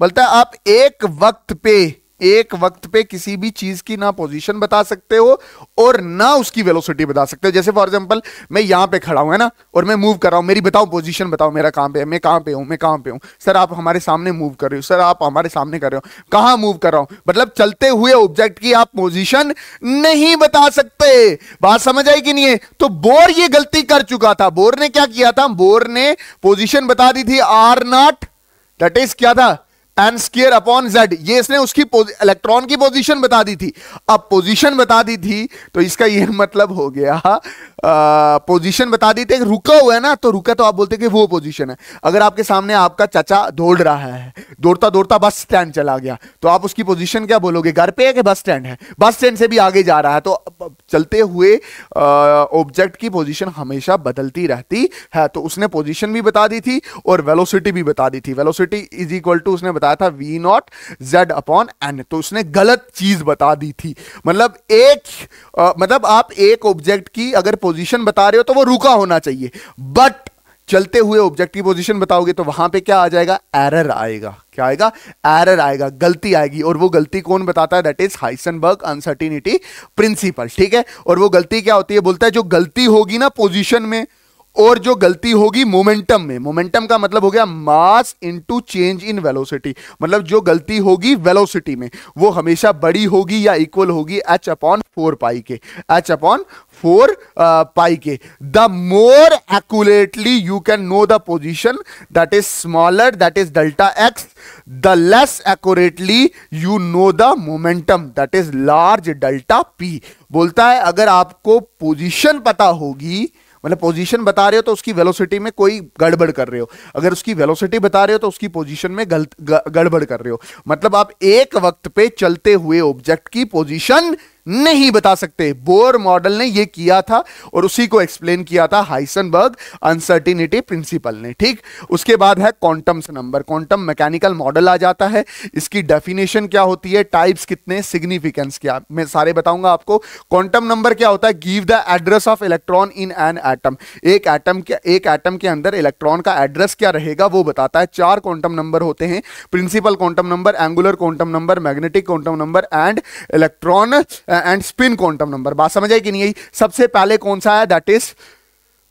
बोलता है आप एक वक्त पे एक वक्त पे किसी भी चीज की ना पोजीशन बता सकते हो और ना उसकी वेलोसिटी बता सकते हो जैसे फॉर एग्जांपल मैं यहां पे खड़ा हूं है ना और मैं मूव कर रहा हूं मेरी बताओ पोजीशन बताओ मेरा कहां पे है मैं कहां पे हूं मैं कहां पे हूं सर आप हमारे सामने मूव कर रहे हो सर आप हमारे सामने कर रहे हो कहां मूव कर रहा हूं मतलब चलते हुए ऑब्जेक्ट की आप पोजिशन नहीं बता सकते बात समझ आई कि नहीं है तो बोर ये गलती कर चुका था बोर ने क्या किया था बोर ने पोजिशन बता दी थी आर नॉट दट इज क्या था एंड स्केयर अपॉन जेड ये इसने उसकी इलेक्ट्रॉन की पोजीशन बता दी थी अब पोजीशन बता दी थी तो इसका ये मतलब हो गया पोजीशन बता दी थी रुका हुआ है ना तो रुका तो आप बोलते कि वो पोजीशन है अगर आपके सामने आपका चाचा दौड़ रहा है दौड़ता दौड़ता बस स्टैंड चला गया तो आप उसकी पोजिशन क्या बोलोगे घर पे है कि बस स्टैंड है बस स्टैंड से भी आगे जा रहा है तो चलते हुए ऑब्जेक्ट की पोजिशन हमेशा बदलती रहती है तो उसने पोजिशन भी बता दी थी और वेलोसिटी भी बता दी थी वेलोसिटी इज इक्वल टू उसने बता बताया था V not Z upon N तो उसने गलत चीज बता दी थी मतलब एक आ, मतलब आप एक ऑब्जेक्ट की अगर पोजिशन बता रहे हो तो वो रुका होना चाहिए बट चलते हुए ऑब्जेक्ट की पोजिशन बताओगे तो वहां पे क्या आ जाएगा एरर आएगा क्या आएगा एरर आएगा गलती आएगी और वो गलती कौन बताता है that is Heisenberg uncertainty principle ठीक है और वो गलती क्या होती है बोलता है जो गलती होगी ना पोजिशन में और जो गलती होगी मोमेंटम में मोमेंटम का मतलब हो गया mass into change in velocity मतलब जो गलती होगी वेलोसिटी में वो हमेशा बड़ी होगी या इक्वल होगी एच अपॉन फोर पाई के एच अपॉन फोर पाई के the more accurately you can know the position that is smaller that is delta X the less accurately you know the momentum that is large delta P बोलता है अगर आपको पोजिशन पता होगी मतलब पोजीशन बता रहे हो तो उसकी वेलोसिटी में कोई गड़बड़ कर रहे हो अगर उसकी वेलोसिटी बता रहे हो तो उसकी पोजीशन में गलत गड़बड़ कर रहे हो मतलब आप एक वक्त पे चलते हुए ऑब्जेक्ट की पोजीशन नहीं बता सकते बोर मॉडल ने यह किया था और उसी को एक्सप्लेन किया था हाइसनबर्ग अनसर्टिनिटी प्रिंसिपल ने ठीक उसके बाद है quantums number quantum mechanical model आ जाता है इसकी डेफिनेशन क्या होती है टाइप्स कितने सिग्निफिकेंस क्या मैं सारे बताऊंगा आपको क्वांटम नंबर क्या होता है give the address of electron in an atom एक एटम के एक एटम के अंदर इलेक्ट्रॉन का एड्रेस क्या रहेगा वो बताता है चार क्वांटम नंबर होते हैं principal quantum number angular quantum number magnetic quantum number and electron and spin quantum number बात समझ आई कि नहीं आई सबसे पहले कौन सा है that is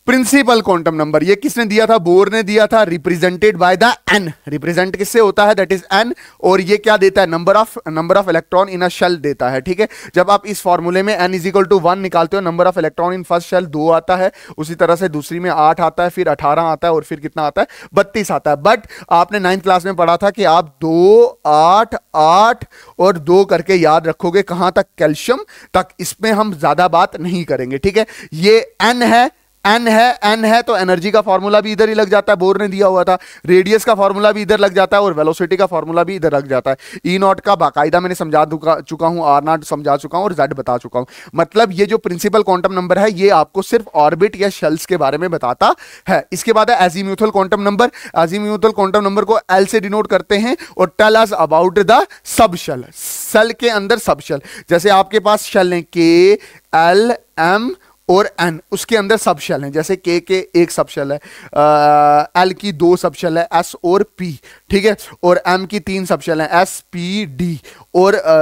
principal quantum number ये किसने दिया था बोर ने दिया था represented by the N represent किससे होता है दैट इज एन और ये क्या देता है number of number of electron in a shell देता है ठीक है जब आप इस फॉर्मूले में N is equal to one निकालते हो number of electron in first shell दो आता है उसी तरह से दूसरी में आठ आता है फिर अठारह आता है और फिर कितना आता है बत्तीस आता है बट आपने नाइन्थ क्लास में पढ़ा था कि आप दो आठ आठ और दो करके याद रखोगे कहां तक कैल्शियम तक इसमें हम ज्यादा बात नहीं करेंगे ठीक है ये एन है एन है एन है तो एनर्जी का फॉर्मूला भी इधर ही लग जाता है बोर ने दिया हुआ था रेडियस का फॉर्मूला भी इधर लग जाता है और वेलोसिटी का फॉर्मूला भी इधर लग जाता है ई e नॉट का बाकायदा मैंने समझा चुका हूँ आर नॉट समझा चुका हूँ और जेड बता चुका हूँ मतलब ये जो प्रिंसिपल क्वांटम नंबर है ये आपको सिर्फ ऑर्बिट या शेल्स के बारे में बताता है इसके बाद है azimuthal quantum number azimuthal quantum number को एल से डिनोट करते हैं और tell us about the sub shell shell के अंदर सब शेल जैसे आपके पास शेल है के एल एम और एन उसके अंदर सब शेल हैं जैसे के के एक सब शेल है एल की दो सब शेल है एस और पी ठीक है और एम की तीन सब शेल है एस पी डी और आ,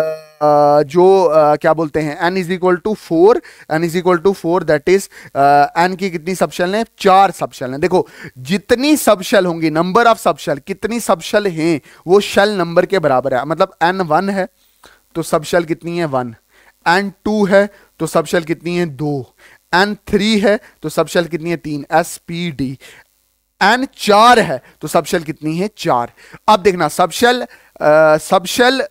आ, जो आ, क्या बोलते हैं N is equal to four N is equal to four that is N की कितनी शेल हैं चार शेल हैं देखो जितनी शेल होंगी नंबर ऑफ शेल कितनी शेल हैं वो शल नंबर के बराबर है मतलब एन वन है तो शेल कितनी है वन एन टू है तो शेल कितनी है दो एन थ्री है तो सब शेल कितनी है तीन एस पी डी एन चार है तो सब शेल कितनी है चार अब देखना सब शेल सब शेल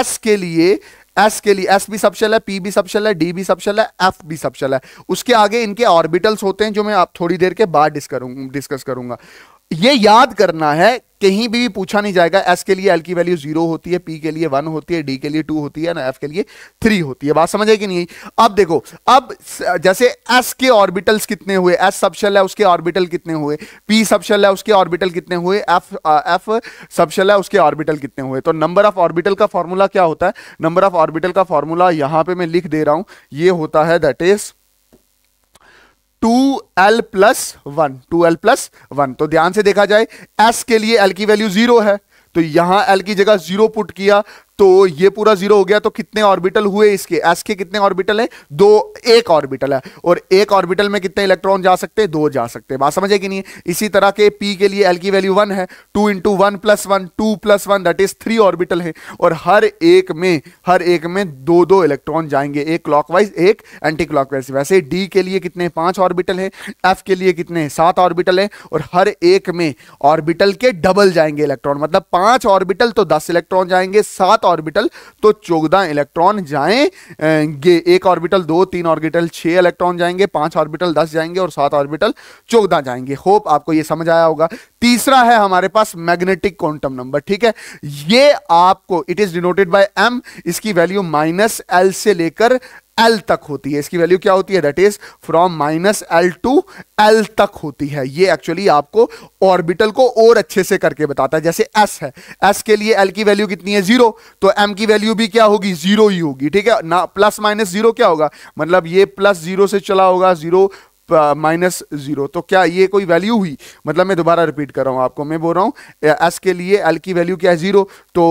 एस के लिए एस के लिए एस भी सबशेल है पी भी सबशेल है डी भी सबशेल है एफ भी सबशेल है उसके आगे इनके ऑर्बिटल्स होते हैं जो मैं आप थोड़ी देर के बाद डिस्कस करूंगा ये याद करना है कहीं भी, भी पूछा नहीं जाएगा एस के लिए एल की वैल्यू जीरो होती है पी के लिए वन होती है डी के लिए टू होती है ना एफ के लिए थ्री होती है बात समझ आएगी नहीं अब देखो अब जैसे एस के ऑर्बिटल्स कितने हुए एस सबशल है उसके ऑर्बिटल कितने हुए पी सबशल है उसके ऑर्बिटल कितने हुए एफ एफ सबशल है उसके ऑर्बिटल कितने हुए तो नंबर ऑफ ऑर्बिटल का फॉर्मूला क्या होता है नंबर ऑफ ऑर्बिटल का फॉर्मूला यहां पर मैं लिख दे रहा हूं यह होता है that is two L plus one two L plus one तो ध्यान से देखा जाए एस के लिए एल की वैल्यू जीरो है तो यहां एल की जगह जीरो पुट किया तो ये पूरा जीरो हो गया तो कितने ऑर्बिटल हुए इसके एस के कितने ऑर्बिटल है दो एक ऑर्बिटल है और एक ऑर्बिटल में कितने इलेक्ट्रॉन जा सकते हैं दो जा सकते हैं बात समझे कि नहीं इसी तरह के पी के लिए एल की वैल्यू वन है two into one plus one two plus one that is three orbital है और हर एक में हर एक में दो दो इलेक्ट्रॉन जाएंगे एक क्लॉकवाइज एक एंटी क्लॉकवाइज वैसे डी के लिए कितने पांच ऑर्बिटल है एफ के लिए कितने सात ऑर्बिटल है और हर एक में ऑर्बिटल के डबल जाएंगे इलेक्ट्रॉन मतलब पांच ऑर्बिटल तो दस इलेक्ट्रॉन जाएंगे सात ऑर्बिटल तो चौदह इलेक्ट्रॉन जाएंगे एक ऑर्बिटल दो तीन ऑर्बिटल छह इलेक्ट्रॉन जाएंगे पांच ऑर्बिटल दस जाएंगे और सात ऑर्बिटल चौदह जाएंगे होप आपको यह समझ आया होगा तीसरा है हमारे पास मैग्नेटिक क्वांटम नंबर ठीक है ये आपको it is denoted by M इसकी वैल्यू माइनस एल से लेकर एल तक होती है इसकी वैल्यू क्या होती है that is from minus L to L तक होती है ये एक्चुअली आपको ऑर्बिटल को और अच्छे से करके बताता है जैसे एस है एस के लिए एल की वैल्यू कितनी है जीरो तो एम की वैल्यू भी क्या होगी जीरो ही होगी ठीक है ना प्लस माइनस जीरो क्या होगा मतलब ये प्लस जीरो से चला होगा जीरो माइनस जीरो तो क्या ये कोई वैल्यू हुई मतलब मैं दोबारा रिपीट कर रहा हूं आपको मैं बोल रहा हूं एस के लिए एल की वैल्यू क्या है जीरो तो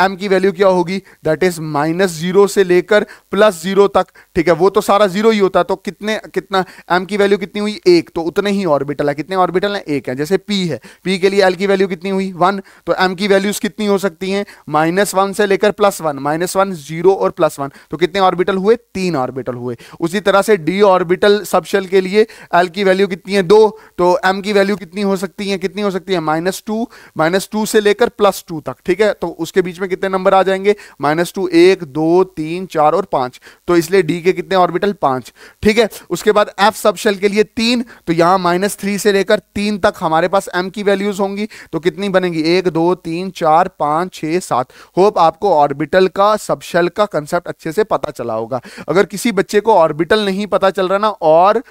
एम की वैल्यू क्या होगी दैट इज माइनस जीरो से लेकर प्लस जीरो तक ठीक है वो तो सारा जीरो ही होता है तो कितने कितना एम की वैल्यू कितनी हुई एक तो उतने ही ऑर्बिटल है कितने ऑर्बिटल हैं एक है जैसे पी है पी के लिए एल की वैल्यू कितनी हुई वन तो एम की वैल्यूज कितनी हो सकती है माइनस वन से लेकर plus one minus one zero और प्लस वन तो कितने ऑर्बिटल हुए तीन ऑर्बिटल हुए उसी तरह से डी ऑर्बिटल सबशेल के लिए एल की वैल्यू कितनी है दो तो एम की वैल्यू कितनी हो सकती है कितनी हो सकती है माइनस टू माइनस टू से लेकर प्लस टू तक ठीक है तो उसके बीच में कितने नंबर आ जाएंगे माइनस टू एक दो तीन चार और पांच तो इसलिए डी के कितने ऑर्बिटल पांच ठीक है उसके बाद एफ सब शेल के लिए तीन तो यहां माइनस थ्री से लेकर तीन तक हमारे पास एम की वैल्यूज होंगी तो कितनी बनेगी एक दो तीन चार पांच छह सात होप आपको ऑर्बिटल का सब शेल का कंसेप्ट अच्छे से पता चला होगा अगर किसी बच्चे को ऑर्बिटल नहीं पता चल रहा ना और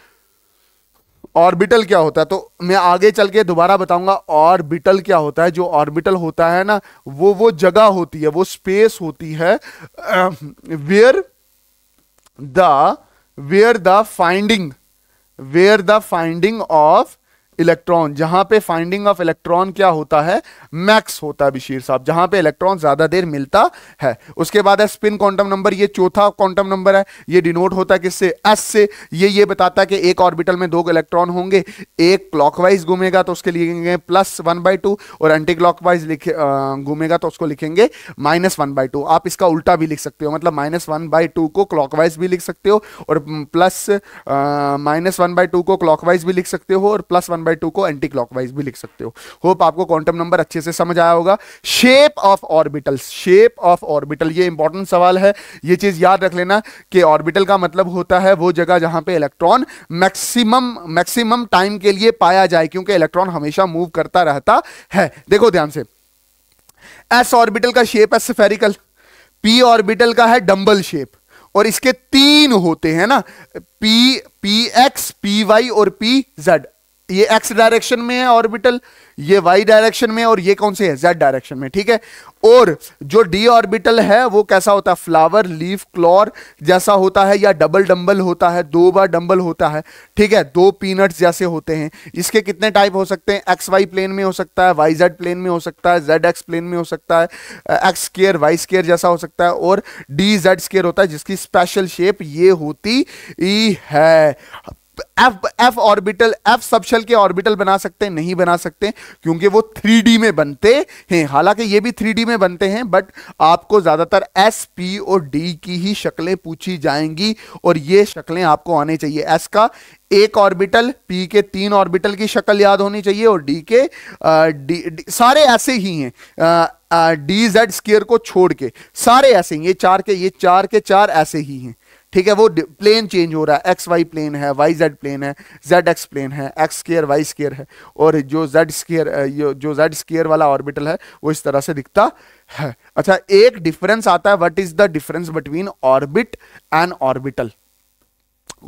ऑर्बिटल क्या होता है तो मैं आगे चल के दोबारा बताऊंगा ऑर्बिटल क्या होता है जो ऑर्बिटल होता है ना वो वो जगह होती है वो स्पेस होती है where the where the finding where the finding of electron जहां पे फाइंडिंग ऑफ इलेक्ट्रॉन क्या होता है मैक्स होता है बशीर साहब जहां पे इलेक्ट्रॉन ज्यादा देर मिलता है उसके बाद है स्पिन क्वांटम नंबर ये चौथा क्वांटम नंबर है ये डिनोट होता है किससे एस से ये ये बताता है कि एक ऑर्बिटल में दो इलेक्ट्रॉन होंगे एक क्लॉकवाइज घूमेगा तो उसके लिखेंगे प्लस वन बाई टू और एंटी क्लॉकवाइज लिखे घूमेगा तो उसको लिखेंगे माइनस वन बाई टू आप इसका उल्टा भी लिख सकते हो मतलब माइनस वन बाई टू को क्लॉकवाइज भी लिख सकते हो और plus minus one by two को क्लॉकवाइज भी लिख सकते हो और प्लस वन बाई टू को एंटी क्लॉकवाइज भी लिख सकते हो होप आपको क्वांटम नंबर अच्छे से समझ आया होगा shape of orbital shape of orbital ये इंपॉर्टेंट सवाल है ये चीज याद रख लेना कि ऑर्बिटल का मतलब होता है वो जगह जहां पे इलेक्ट्रॉन मैक्सिमम मैक्सिमम टाइम के लिए पाया जाए क्योंकि इलेक्ट्रॉन हमेशा मूव करता रहता है देखो ध्यान से एस ऑर्बिटल का शेप है सफेरिकल पी ऑर्बिटल का है डम्बल शेप और इसके तीन होते हैं ना P P X P Y और पी जेड ये एक्स डायरेक्शन में है ऑर्बिटल ये वाई डायरेक्शन में और ये कौन से है जेड डायरेक्शन में ठीक है और जो डी ऑर्बिटल है वो कैसा होता है फ्लावर लीफ क्लोर जैसा होता है या डबल डम्बल होता है दो बार डम्बल होता है ठीक है दो पीनट्स जैसे होते हैं इसके कितने टाइप हो सकते हैं एक्स वाई प्लेन में हो सकता है वाई जेड प्लेन में हो सकता है जेड एक्स प्लेन में हो सकता है एक्स स्केयर वाई स्केयर जैसा हो सकता है और डी जेड स्केयर होता है जिसकी स्पेशल शेप ये होती है F F orbital F subshell के ऑर्बिटल बना सकते हैं नहीं बना सकते क्योंकि वो थ्री में बनते हैं हालांकि ये भी थ्री में बनते हैं बट आपको ज़्यादातर एस पी और डी की ही शक्लें पूछी जाएंगी और ये शक्लें आपको आने चाहिए एस का एक ऑर्बिटल पी के तीन ऑर्बिटल की शक्ल याद होनी चाहिए और डी के आ, डी, डी सारे ऐसे ही हैं डी जेड स्केयर को छोड़ के सारे ऐसे ही ये चार के ये चार के चार ऐसे ही हैं ठीक है वो प्लेन चेंज हो रहा है एक्स वाई प्लेन है वाई जेड प्लेन है जेड एक्स प्लेन है एक्स स्केयर वाई स्केयर है और जो जेड स्केयर जो जेड स्केयर वाला ऑर्बिटल है वो इस तरह से दिखता है अच्छा एक डिफरेंस आता है what is the difference between orbit and orbital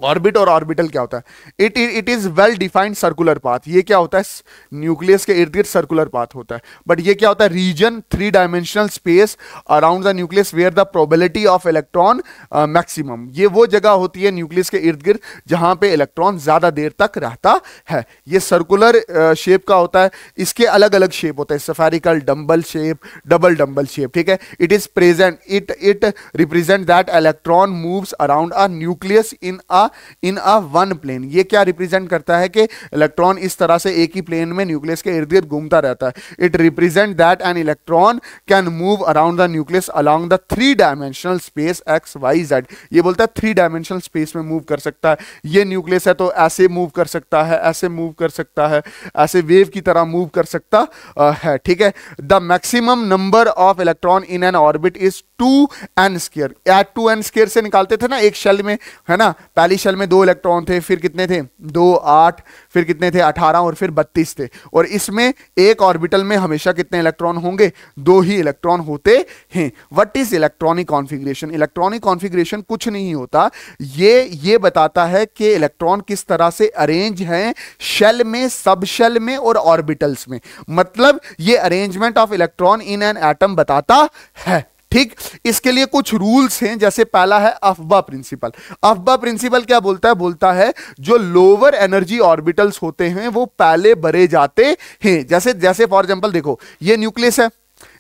orbit और ऑर्बिटल क्या होता है it it is well defined circular path ये क्या होता है न्यूक्लियस के इर्द गिर्द सर्कुलर पाथ होता है बट ये क्या होता है region three dimensional space around the nucleus where the probability of electron maximum ये वो जगह होती है न्यूक्लियस के इर्द गिर्द जहां पे इलेक्ट्रॉन ज्यादा देर तक रहता है ये सर्कुलर शेप uh, का होता है इसके अलग अलग शेप होता है spherical dumbbell shape double dumbbell shape ठीक है it is present it it represent that electron moves around a nucleus in a हुआ इन अ वन प्लेन ये क्या रिप्रेजेंट करता है कि इलेक्ट्रॉन इस तरह से एक ही प्लेन में न्यूक्लियस के इर्द गिर्द घूमता रहता है it represent that an electron can move around the nucleus along the three dimensional space X Y Z ये बोलता है थ्री डायमेंशनल स्पेस में मूव कर सकता है ये न्यूक्लियस है तो ऐसे मूव कर सकता है ऐसे मूव कर सकता है ऐसे वेव की तरह मूव कर सकता है ठीक है the maximum number of electron in an orbit is two N square at two N square से निकालते थे ना एक शेल में है ना पहले पहली शल में दो इलेक्ट्रॉन थे फिर कितने थे दो आठ फिर कितने थे अठारह और फिर बत्तीस थे और इसमें एक ऑर्बिटल में हमेशा कितने इलेक्ट्रॉन होंगे दो ही इलेक्ट्रॉन होते हैं what is electronic configuration electronic configuration कुछ नहीं होता ये ये बताता है कि इलेक्ट्रॉन किस तरह से अरेंज हैं शेल में सब शेल में और ऑर्बिटल्स में मतलब ये arrangement of electron in an atom बताता है ठीक इसके लिए कुछ रूल्स हैं जैसे पहला है अफबा प्रिंसिपल अफबा प्रिंसिपल क्या बोलता है बोलता है जो लोअर एनर्जी ऑर्बिटल्स होते हैं वो पहले भरे जाते हैं जैसे जैसे फॉर एग्जाम्पल देखो ये न्यूक्लियस है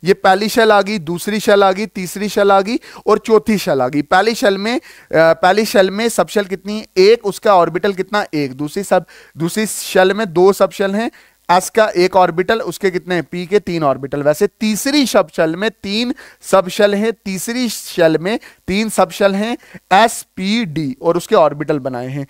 ये पहली शेल आ गई दूसरी शेल आ गई तीसरी शेल आ गई और चौथी शेल आ गई पहली शेल में पहली शेल में सब शेल कितनी एक उसका ऑर्बिटल कितना एक दूसरी सब दूसरी शेल में दो सब शेल हैं एस का एक ऑर्बिटल उसके कितने पी के तीन ऑर्बिटल वैसे तीसरी सबशल में तीन सबशल हैं तीसरी शल में तीन सबशल हैं एस पी डी और उसके ऑर्बिटल बनाए हैं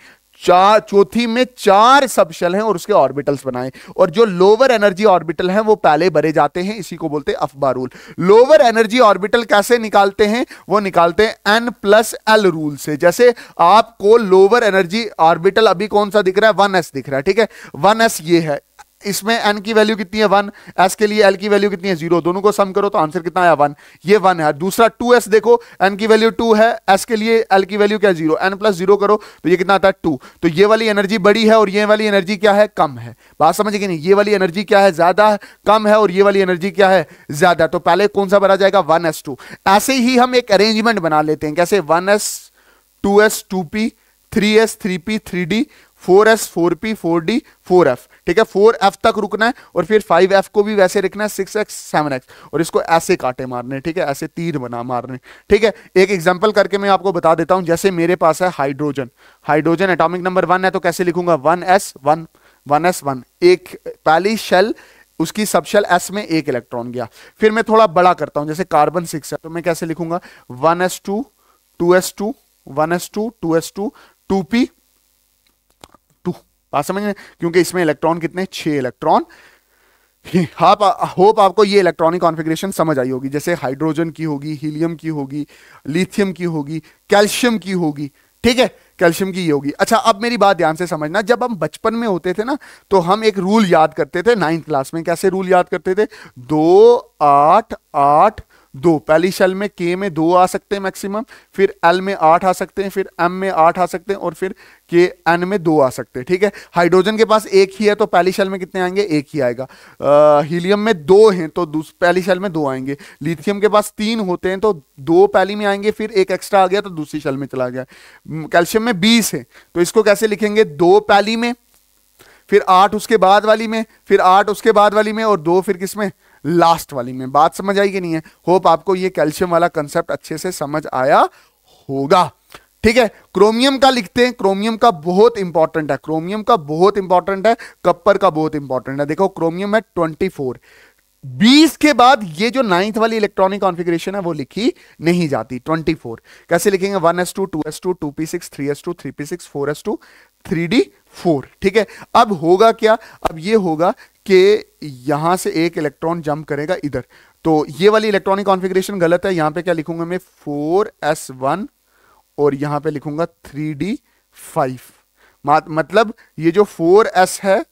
चार चौथी में चार सबशल हैं और उसके ऑर्बिटल्स बनाए और जो लोअर एनर्जी ऑर्बिटल हैं वो पहले भरे जाते हैं इसी को बोलते हैं Aufbau rule lower energy orbital कैसे निकालते हैं वो निकालते हैं एन प्लस एल रूल से जैसे आपको लोअर एनर्जी ऑर्बिटल अभी कौन सा दिख रहा है वन एस दिख रहा है ठीक है वन एस ये है इसमें एन की वैल्यू कितनी है वन एस के लिए एल की वैल्यू कितनी है जीरो दोनों को सम करो तो आंसर कितना आया वन ये वन है दूसरा टू एस देखो एन की वैल्यू टू है एस के लिए एल की वैल्यू क्या है जीरो एन प्लस जीरो करो तो ये कितना आता है टू तो ये वाली एनर्जी बड़ी है और ये वाली एनर्जी क्या है कम है बात समझ कि नहीं ये वाली एनर्जी क्या है ज्यादा कम है और ये वाली एनर्जी क्या है ज्यादा तो पहले कौन सा बना जाएगा वन ऐसे ही हम एक अरेंजमेंट बना लेते हैं कैसे one S to 3s, 3p, 3d, 4s, 4p, 4d, 4f. ठीक है 4f तक रुकना है और फिर 5f को भी वैसे रखना है 6x, 7x और इसको ऐसे काटे मारने ठीक है ऐसे तीर बना मारने ठीक है एक एग्जाम्पल करके मैं आपको बता देता हूं जैसे मेरे पास है hydrogen hydrogen atomic number one है तो कैसे लिखूंगा one S one one S one एक पहली शेल उसकी सबशेल एस में एक इलेक्ट्रॉन गया फिर मैं थोड़ा बड़ा करता हूं जैसे कार्बन सिक्स है तो मैं कैसे लिखूंगा one S two two S two one S two two S two two P two बात समझ क्योंकि इसमें इलेक्ट्रॉन कितने छह इलेक्ट्रॉन आप होप आपको ये इलेक्ट्रॉनिक कॉन्फ़िगरेशन समझ आई होगी जैसे हाइड्रोजन की होगी हीलियम की होगी लिथियम की होगी कैल्शियम की होगी ठीक है कैल्शियम की ये होगी अच्छा अब मेरी बात ध्यान से समझना जब हम बचपन में होते थे ना तो हम एक रूल याद करते थे नाइन्थ क्लास में कैसे रूल याद करते थे दो आठ आठ दो पहली शल में के में दो आ सकते हैं मैक्सिमम फिर एल में आठ आ सकते हैं फिर एम में आठ आ सकते हैं और फिर के एन में दो आ सकते हैं ठीक है हाइड्रोजन के पास एक ही है तो पहली शेल में कितने आएंगे एक ही आएगा हीलियम में दो हैं तो पहली शेल में दो आएंगे लिथियम के पास तीन होते हैं तो दो पहली में आएंगे फिर एक एक्स्ट्रा आ गया तो दूसरी शेल में चला गया कैल्शियम में बीस है तो इसको कैसे लिखेंगे दो पहली में फिर आठ उसके बाद वाली में फिर आठ उसके बाद वाली में और दो फिर किस में लास्ट वाली में बात समझ आई कि नहीं है होप आपको ये कैल्शियम वाला कंसेप्ट अच्छे से समझ आया होगा ठीक है क्रोमियम का लिखते हैं क्रोमियम का बहुत इंपॉर्टेंट है क्रोमियम का बहुत इंपॉर्टेंट है कप्पर का बहुत इंपॉर्टेंट है देखो क्रोमियम है ट्वेंटी फोर बीस के बाद ये जो नाइन्थ वाली इलेक्ट्रॉनिक कॉन्फ़िगरेशन है वो लिखी नहीं जाती ट्वेंटी फोर कैसे लिखेंगे one S S S two two two two two P six three three P six four S two three D four ठीक है अब होगा क्या अब ये होगा कि यहां से एक इलेक्ट्रॉन जंप करेगा इधर तो ये वाली इलेक्ट्रॉनिक कॉन्फ़िगरेशन गलत है यहां पे क्या लिखूंगा मैं फोर एस वन और यहां पे लिखूंगा थ्री डी फाइव मतलब ये जो फोर एस है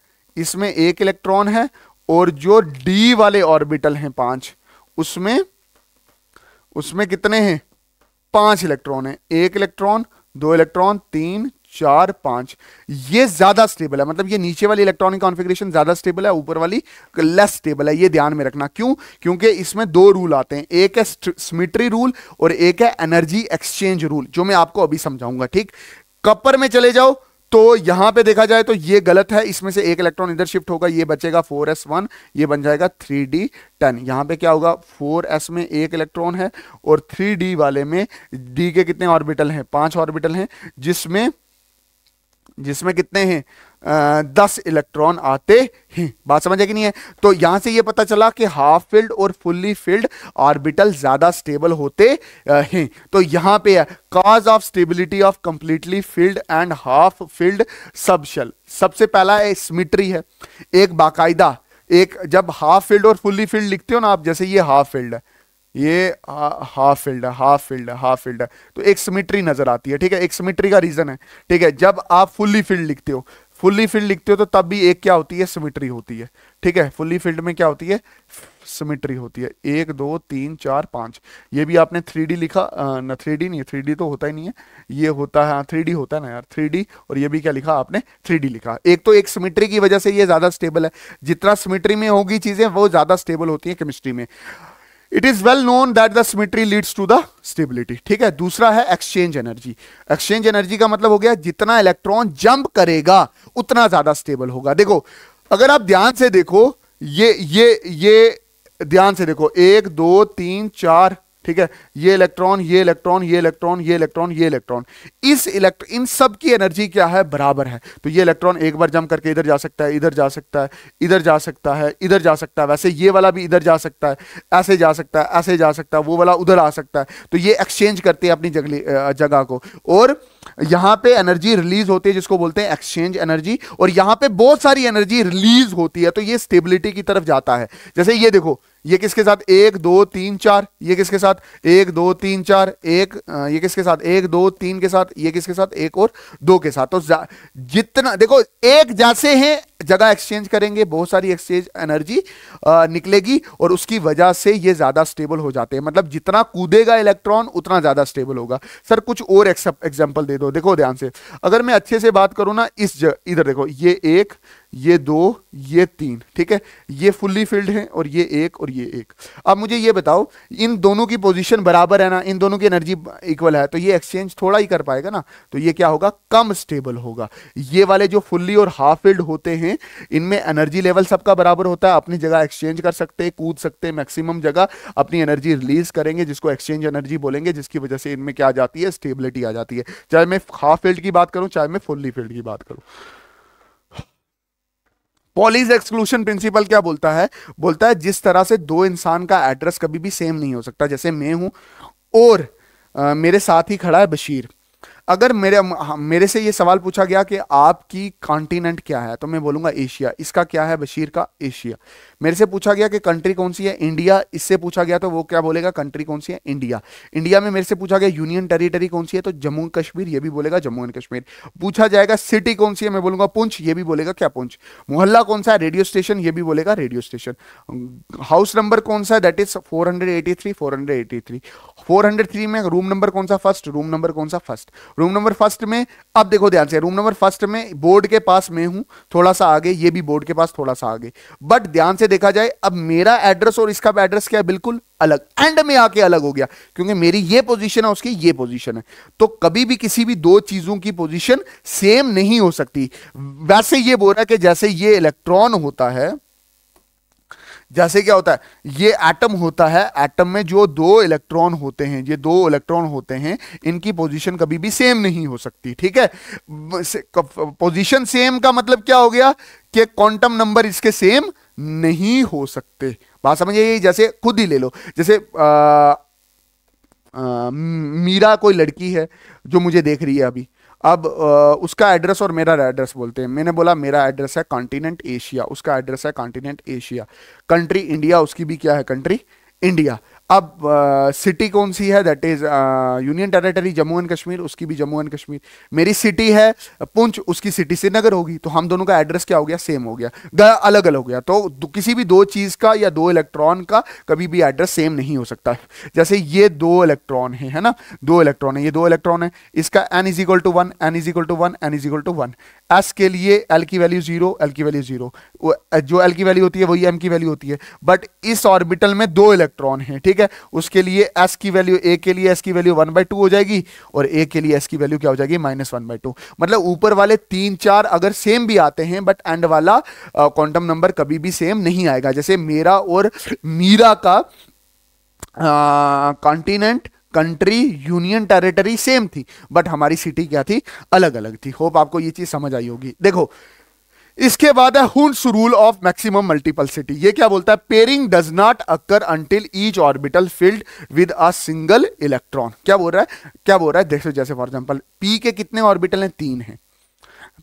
इसमें एक इलेक्ट्रॉन है और जो डी वाले ऑर्बिटल हैं पांच उसमें उसमें कितने हैं पांच इलेक्ट्रॉन है एक इलेक्ट्रॉन दो इलेक्ट्रॉन तीन चार पांच ये ज्यादा स्टेबल है मतलब ये नीचे वाली इलेक्ट्रॉनिक कॉन्फ़िगरेशन ज्यादा स्टेबल है ऊपर वाली लेस स्टेबल है ये ध्यान में रखना क्यों क्योंकि इसमें दो रूल आते हैं एक है स्मिट्री रूल और एक है एनर्जी एक्सचेंज रूल जो मैं आपको अभी समझाऊंगा ठीक कपर में चले जाओ तो यहां पे देखा जाए तो ये गलत है इसमें से एक इलेक्ट्रॉन इधर शिफ्ट होगा ये बचेगा 4s1 ये बन जाएगा डी टेन यहां पे क्या होगा 4s में एक इलेक्ट्रॉन है और 3d वाले में d के कितने ऑर्बिटल हैं पांच ऑर्बिटल हैं जिसमें जिसमें कितने हैं दस इलेक्ट्रॉन आते हैं बात समझ कि नहीं है तो यहां से ये पता चला कि हाफ फील्ड और फुल्ली फील्ड ऑर्बिटल ज्यादा स्टेबल होते हैं तो यहां पे है cause of stability of completely filled and half filled subshell सबसे पहला है स्मिट्री है एक बाकायदा एक जब हाफ फील्ड और फुल्ली फील्ड लिखते हो ना आप जैसे ये हाफ फील्ड है ये हाफ फील्ड है हाफ फील्ड है हाफ फील्ड है तो एक सिमिट्री नजर आती है ठीक है एक सिमिट्री का रीजन है ठीक है जब आप फुल्ली फील्ड लिखते हो फुल्ली फील्ड लिखते हो तो तब भी एक क्या होती है सिमिट्री होती है ठीक है फुल्ली फील्ड में क्या होती है सिमिट्री होती है एक दो तीन चार पांच ये भी आपने थ्री डी लिखा ना थ्री डी नहीं थ्री डी तो होता ही नहीं है ये होता है थ्री हाँ, डी होता है ना यार थ्री डी और ये भी क्या लिखा आपने थ्री डी लिखा एक तो एक सिमिट्री की वजह से ये ज़्यादा स्टेबल है जितना सिमिट्री में होगी चीज़ें वो ज़्यादा स्टेबल होती है केमिस्ट्री में it is well known that the symmetry leads to the stability ठीक है दूसरा है एक्सचेंज एनर्जी एक्सचेंज एनर्जी का मतलब हो गया जितना इलेक्ट्रॉन जंप करेगा उतना ज्यादा स्टेबल होगा देखो अगर आप ध्यान से देखो ये ये ये ध्यान से देखो एक दो तीन चार ठीक है ये इलेक्ट्रॉन ये इलेक्ट्रॉन ये इलेक्ट्रॉन ये इलेक्ट्रॉन ये इलेक्ट्रॉन इस इलेक्ट्र इन सब की एनर्जी क्या है बराबर है तो ये इलेक्ट्रॉन एक बार जम करके इधर जा सकता है इधर जा सकता है इधर जा सकता है इधर जा सकता है वैसे ये वाला भी इधर जा सकता है ऐसे जा सकता है ऐसे जा सकता है वो वाला उधर आ सकता है तो ये एक्सचेंज करते हैं अपनी जगह को और यहां पे एनर्जी रिलीज होती है जिसको बोलते हैं एक्सचेंज एनर्जी और यहां पे बहुत सारी एनर्जी रिलीज होती है तो ये स्टेबिलिटी की तरफ जाता है जैसे ये देखो ये किसके साथ एक दो तीन चार ये किसके साथ एक दो तीन चार एक ये किसके साथ एक दो तीन के साथ ये किसके साथ एक और दो के साथ तो जितना देखो एक जैसे हैं जगह एक्सचेंज करेंगे बहुत सारी एक्सचेंज एनर्जी निकलेगी और उसकी वजह से ये ज़्यादा स्टेबल हो जाते हैं मतलब जितना कूदेगा इलेक्ट्रॉन उतना ज़्यादा स्टेबल होगा सर कुछ और एग्जाम्पल दे दो देखो ध्यान से अगर मैं अच्छे से बात करूँ ना इस इधर देखो ये एक ये दो ये तीन ठीक है ये फुल्ली फिल्ड है और ये एक और ये एक अब मुझे ये बताओ इन दोनों की पोजीशन बराबर है ना इन दोनों की एनर्जी इक्वल है तो ये एक्सचेंज थोड़ा ही कर पाएगा ना तो ये क्या होगा कम स्टेबल होगा ये वाले जो फुल्ली और हाफ फील्ड होते हैं इनमें एनर्जी लेवल सबका बराबर होता है अपनी जगह एक्सचेंज कर सकते हैं कूद सकते हैं मैक्सिमम जगह अपनी एनर्जी रिलीज करेंगे जिसको एक्सचेंज एनर्जी बोलेंगे जिसकी वजह से इनमें क्या आ जाती है स्टेबिलिटी आ जाती है चाहे मैं हाफ फील्ड की बात करूं चाहे मैं फुल्ली फील्ड की बात करूं पॉलिस एक्सक्लूशन प्रिंसिपल क्या बोलता है बोलता है जिस तरह से दो इंसान का एड्रेस कभी भी सेम नहीं हो सकता जैसे मैं हूं और आ, मेरे साथ ही खड़ा है बशीर अगर मेरे हाँ, मेरे से ये सवाल पूछा गया कि आपकी कॉन्टिनेंट क्या है तो मैं बोलूंगा एशिया इसका क्या है बशीर का एशिया मेरे से पूछा गया कि कंट्री कौन सी है इंडिया इससे पूछा गया तो वो क्या बोलेगा कंट्री कौन सी है इंडिया इंडिया में मेरे से पूछा गया यूनियन टेरिटरी कौन सी है तो जम्मू कश्मीर ये भी बोलेगा जम्मू एंड कश्मीर पूछा जाएगा सिटी कौन सी है मैं बोलूंगा पुंछ ये भी बोलेगा क्या पुंछ मोहल्ला कौन सा है रेडियो स्टेशन ये भी बोलेगा रेडियो स्टेशन हाउस नंबर कौन सा है that is four hundred eighty three four hundred eighty three four hundred three में रूम नंबर कौन सा फर्स्ट रूम नंबर कौन सा फर्स्ट रूम नंबर फर्स्ट में अब देखो ध्यान से रूम नंबर फर्स्ट में बोर्ड के पास मैं हूं थोड़ा सा आगे ये भी बोर्ड के पास थोड़ा सा आगे बट ध्यान से देखा जाए अब मेरा एड्रेस और इसका एड्रेस क्या है बिल्कुल अलग एंड में आके अलग हो गया क्योंकि मेरी ये पोजीशन है उसकी ये पोजीशन है तो कभी भी किसी भी दो चीजों की पोजीशन सेम नहीं हो सकती वैसे ये बोल रहा है कि जैसे ये इलेक्ट्रॉन होता है जैसे क्या होता है ये एटम होता है एटम में जो दो इलेक्ट्रॉन होते हैं ये दो इलेक्ट्रॉन होते हैं इनकी पोजीशन कभी भी सेम नहीं हो सकती ठीक है पोजीशन सेम का मतलब क्या हो गया कि क्वांटम नंबर इसके सेम नहीं हो सकते बात समझिए जैसे खुद ही ले लो जैसे आ, आ, मीरा कोई लड़की है जो मुझे देख रही है अभी अब उसका एड्रेस और मेरा एड्रेस बोलते हैं मैंने बोला मेरा एड्रेस है कॉन्टिनेंट एशिया उसका एड्रेस है कॉन्टिनेंट एशिया कंट्री इंडिया उसकी भी क्या है कंट्री इंडिया अब सिटी कौन सी है that is union territory Jammu and Kashmir उसकी भी जम्मू एंड कश्मीर मेरी सिटी है पुंछ उसकी सिटी श्रीनगर होगी तो हम दोनों का एड्रेस क्या हो गया सेम हो गया अलग अलग हो गया तो किसी भी दो चीज का या दो इलेक्ट्रॉन का कभी भी एड्रेस सेम नहीं हो सकता जैसे ये दो इलेक्ट्रॉन है है ना दो इलेक्ट्रॉन है ये दो इलेक्ट्रॉन है इसका N is equal to one N is equal to one N is equal to one S के लिए एल की वैल्यू जीरो एल की वैल्यू जीरो जो एल की वैल्यू होती है वही एम की वैल्यू होती है बट इस ऑर्बिटल में दो इलेक्ट्रॉन है ठीक ठीक है उसके लिए एस की वैल्यू ए के लिए एस की वैल्यू वन बाई टू हो जाएगी और ए के लिए एस की वैल्यू क्या हो जाएगी माइनस वन बाई टू मतलब ऊपर वाले तीन चार अगर सेम भी आते हैं बट एंड वाला क्वांटम uh, नंबर कभी भी सेम नहीं आएगा जैसे मेरा और मीरा का continent country union territory same थी बट हमारी सिटी क्या थी अलग अलग थी होप आपको ये चीज समझ आई होगी देखो इसके बाद है Hund's rule of maximum multiplicity ये क्या बोलता है pairing does not occur until each orbital filled with a single electron क्या बोल रहा है क्या बोल रहा है देखो जैसे फॉर एग्जांपल पी के कितने ऑर्बिटल हैं तीन हैं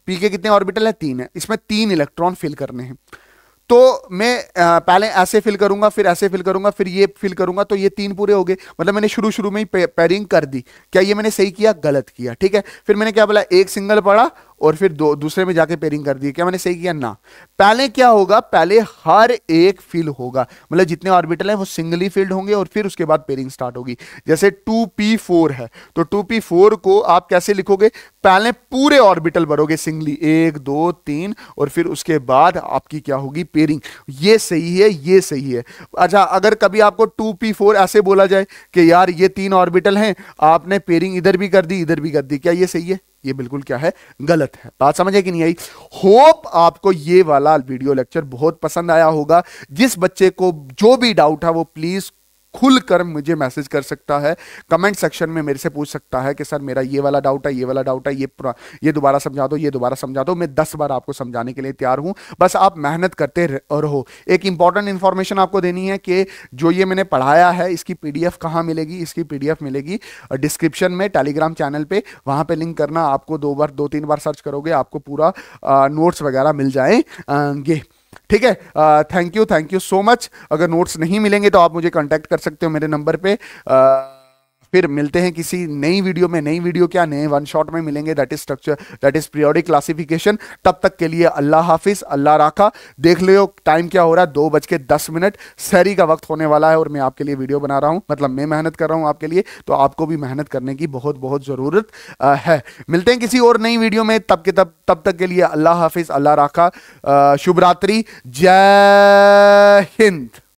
पी के कितने ऑर्बिटल हैं तीन है इसमें तीन इलेक्ट्रॉन फिल करने हैं तो मैं पहले ऐसे फिल करूंगा फिर ऐसे फिल करूंगा फिर ये फिल करूंगा तो ये तीन पूरे हो गए मतलब मैंने शुरू शुरू में ही पेरिंग कर दी क्या ये मैंने सही किया गलत किया ठीक है फिर मैंने क्या बोला एक सिंगल पढ़ा और फिर दो दूसरे में जाके पेयरिंग कर दी क्या मैंने सही किया ना पहले क्या होगा पहले हर एक फिल होगा मतलब जितने ऑर्बिटल हैं वो सिंगली फिल्ड होंगे और फिर उसके बाद पेयरिंग स्टार्ट होगी जैसे टू पी फोर है तो टू पी फोर को आप कैसे लिखोगे पहले पूरे ऑर्बिटल भरोगे सिंगली एक दो तीन और फिर उसके बाद आपकी क्या होगी पेयरिंग ये सही है ये सही है अच्छा अगर कभी आपको टू पी फोर ऐसे बोला जाए कि यार ये तीन ऑर्बिटल हैं आपने पेयरिंग इधर भी कर दी इधर भी कर दी क्या ये सही है ये बिल्कुल क्या है गलत है बात समझे कि नहीं आई होप आपको ये वाला वीडियो लेक्चर बहुत पसंद आया होगा जिस बच्चे को जो भी डाउट है वो प्लीज खुलकर मुझे मैसेज कर सकता है कमेंट सेक्शन में मेरे से पूछ सकता है कि सर मेरा ये वाला डाउट है ये वाला डाउट है ये ये दोबारा समझा दो ये दोबारा समझा दो मैं दस बार आपको समझाने के लिए तैयार हूं बस आप मेहनत करते रहो एक इंपॉर्टेंट इंफॉर्मेशन आपको देनी है कि जो ये मैंने पढ़ाया है इसकी पीडीएफ कहाँ मिलेगी इसकी पीडीएफ मिलेगी डिस्क्रिप्शन में टेलीग्राम चैनल पर वहां पर लिंक करना आपको दो बार दो तीन बार सर्च करोगे आपको पूरा नोट्स वगैरह मिल जाएंगे ठीक है thank you thank you so much अगर नोट्स नहीं मिलेंगे तो आप मुझे कॉन्टैक्ट कर सकते हो मेरे नंबर पर फिर मिलते हैं किसी नई वीडियो में नई वीडियो क्या नए वन शॉट में मिलेंगे that is structure that is periodic classification तब तक के लिए अल्लाह हाफिज अल्लाह राखा देख लो टाइम क्या हो रहा है दो बज के दस मिनट सैरी का वक्त होने वाला है और मैं आपके लिए वीडियो बना रहा हूँ मतलब मैं मेहनत कर रहा हूँ आपके लिए तो आपको भी मेहनत करने की बहुत बहुत ज़रूरत है मिलते हैं किसी और नई वीडियो में तब के तब तब तक के लिए अल्लाह हाफिज अल्लाह राखा शुभरात्रि जय हिंद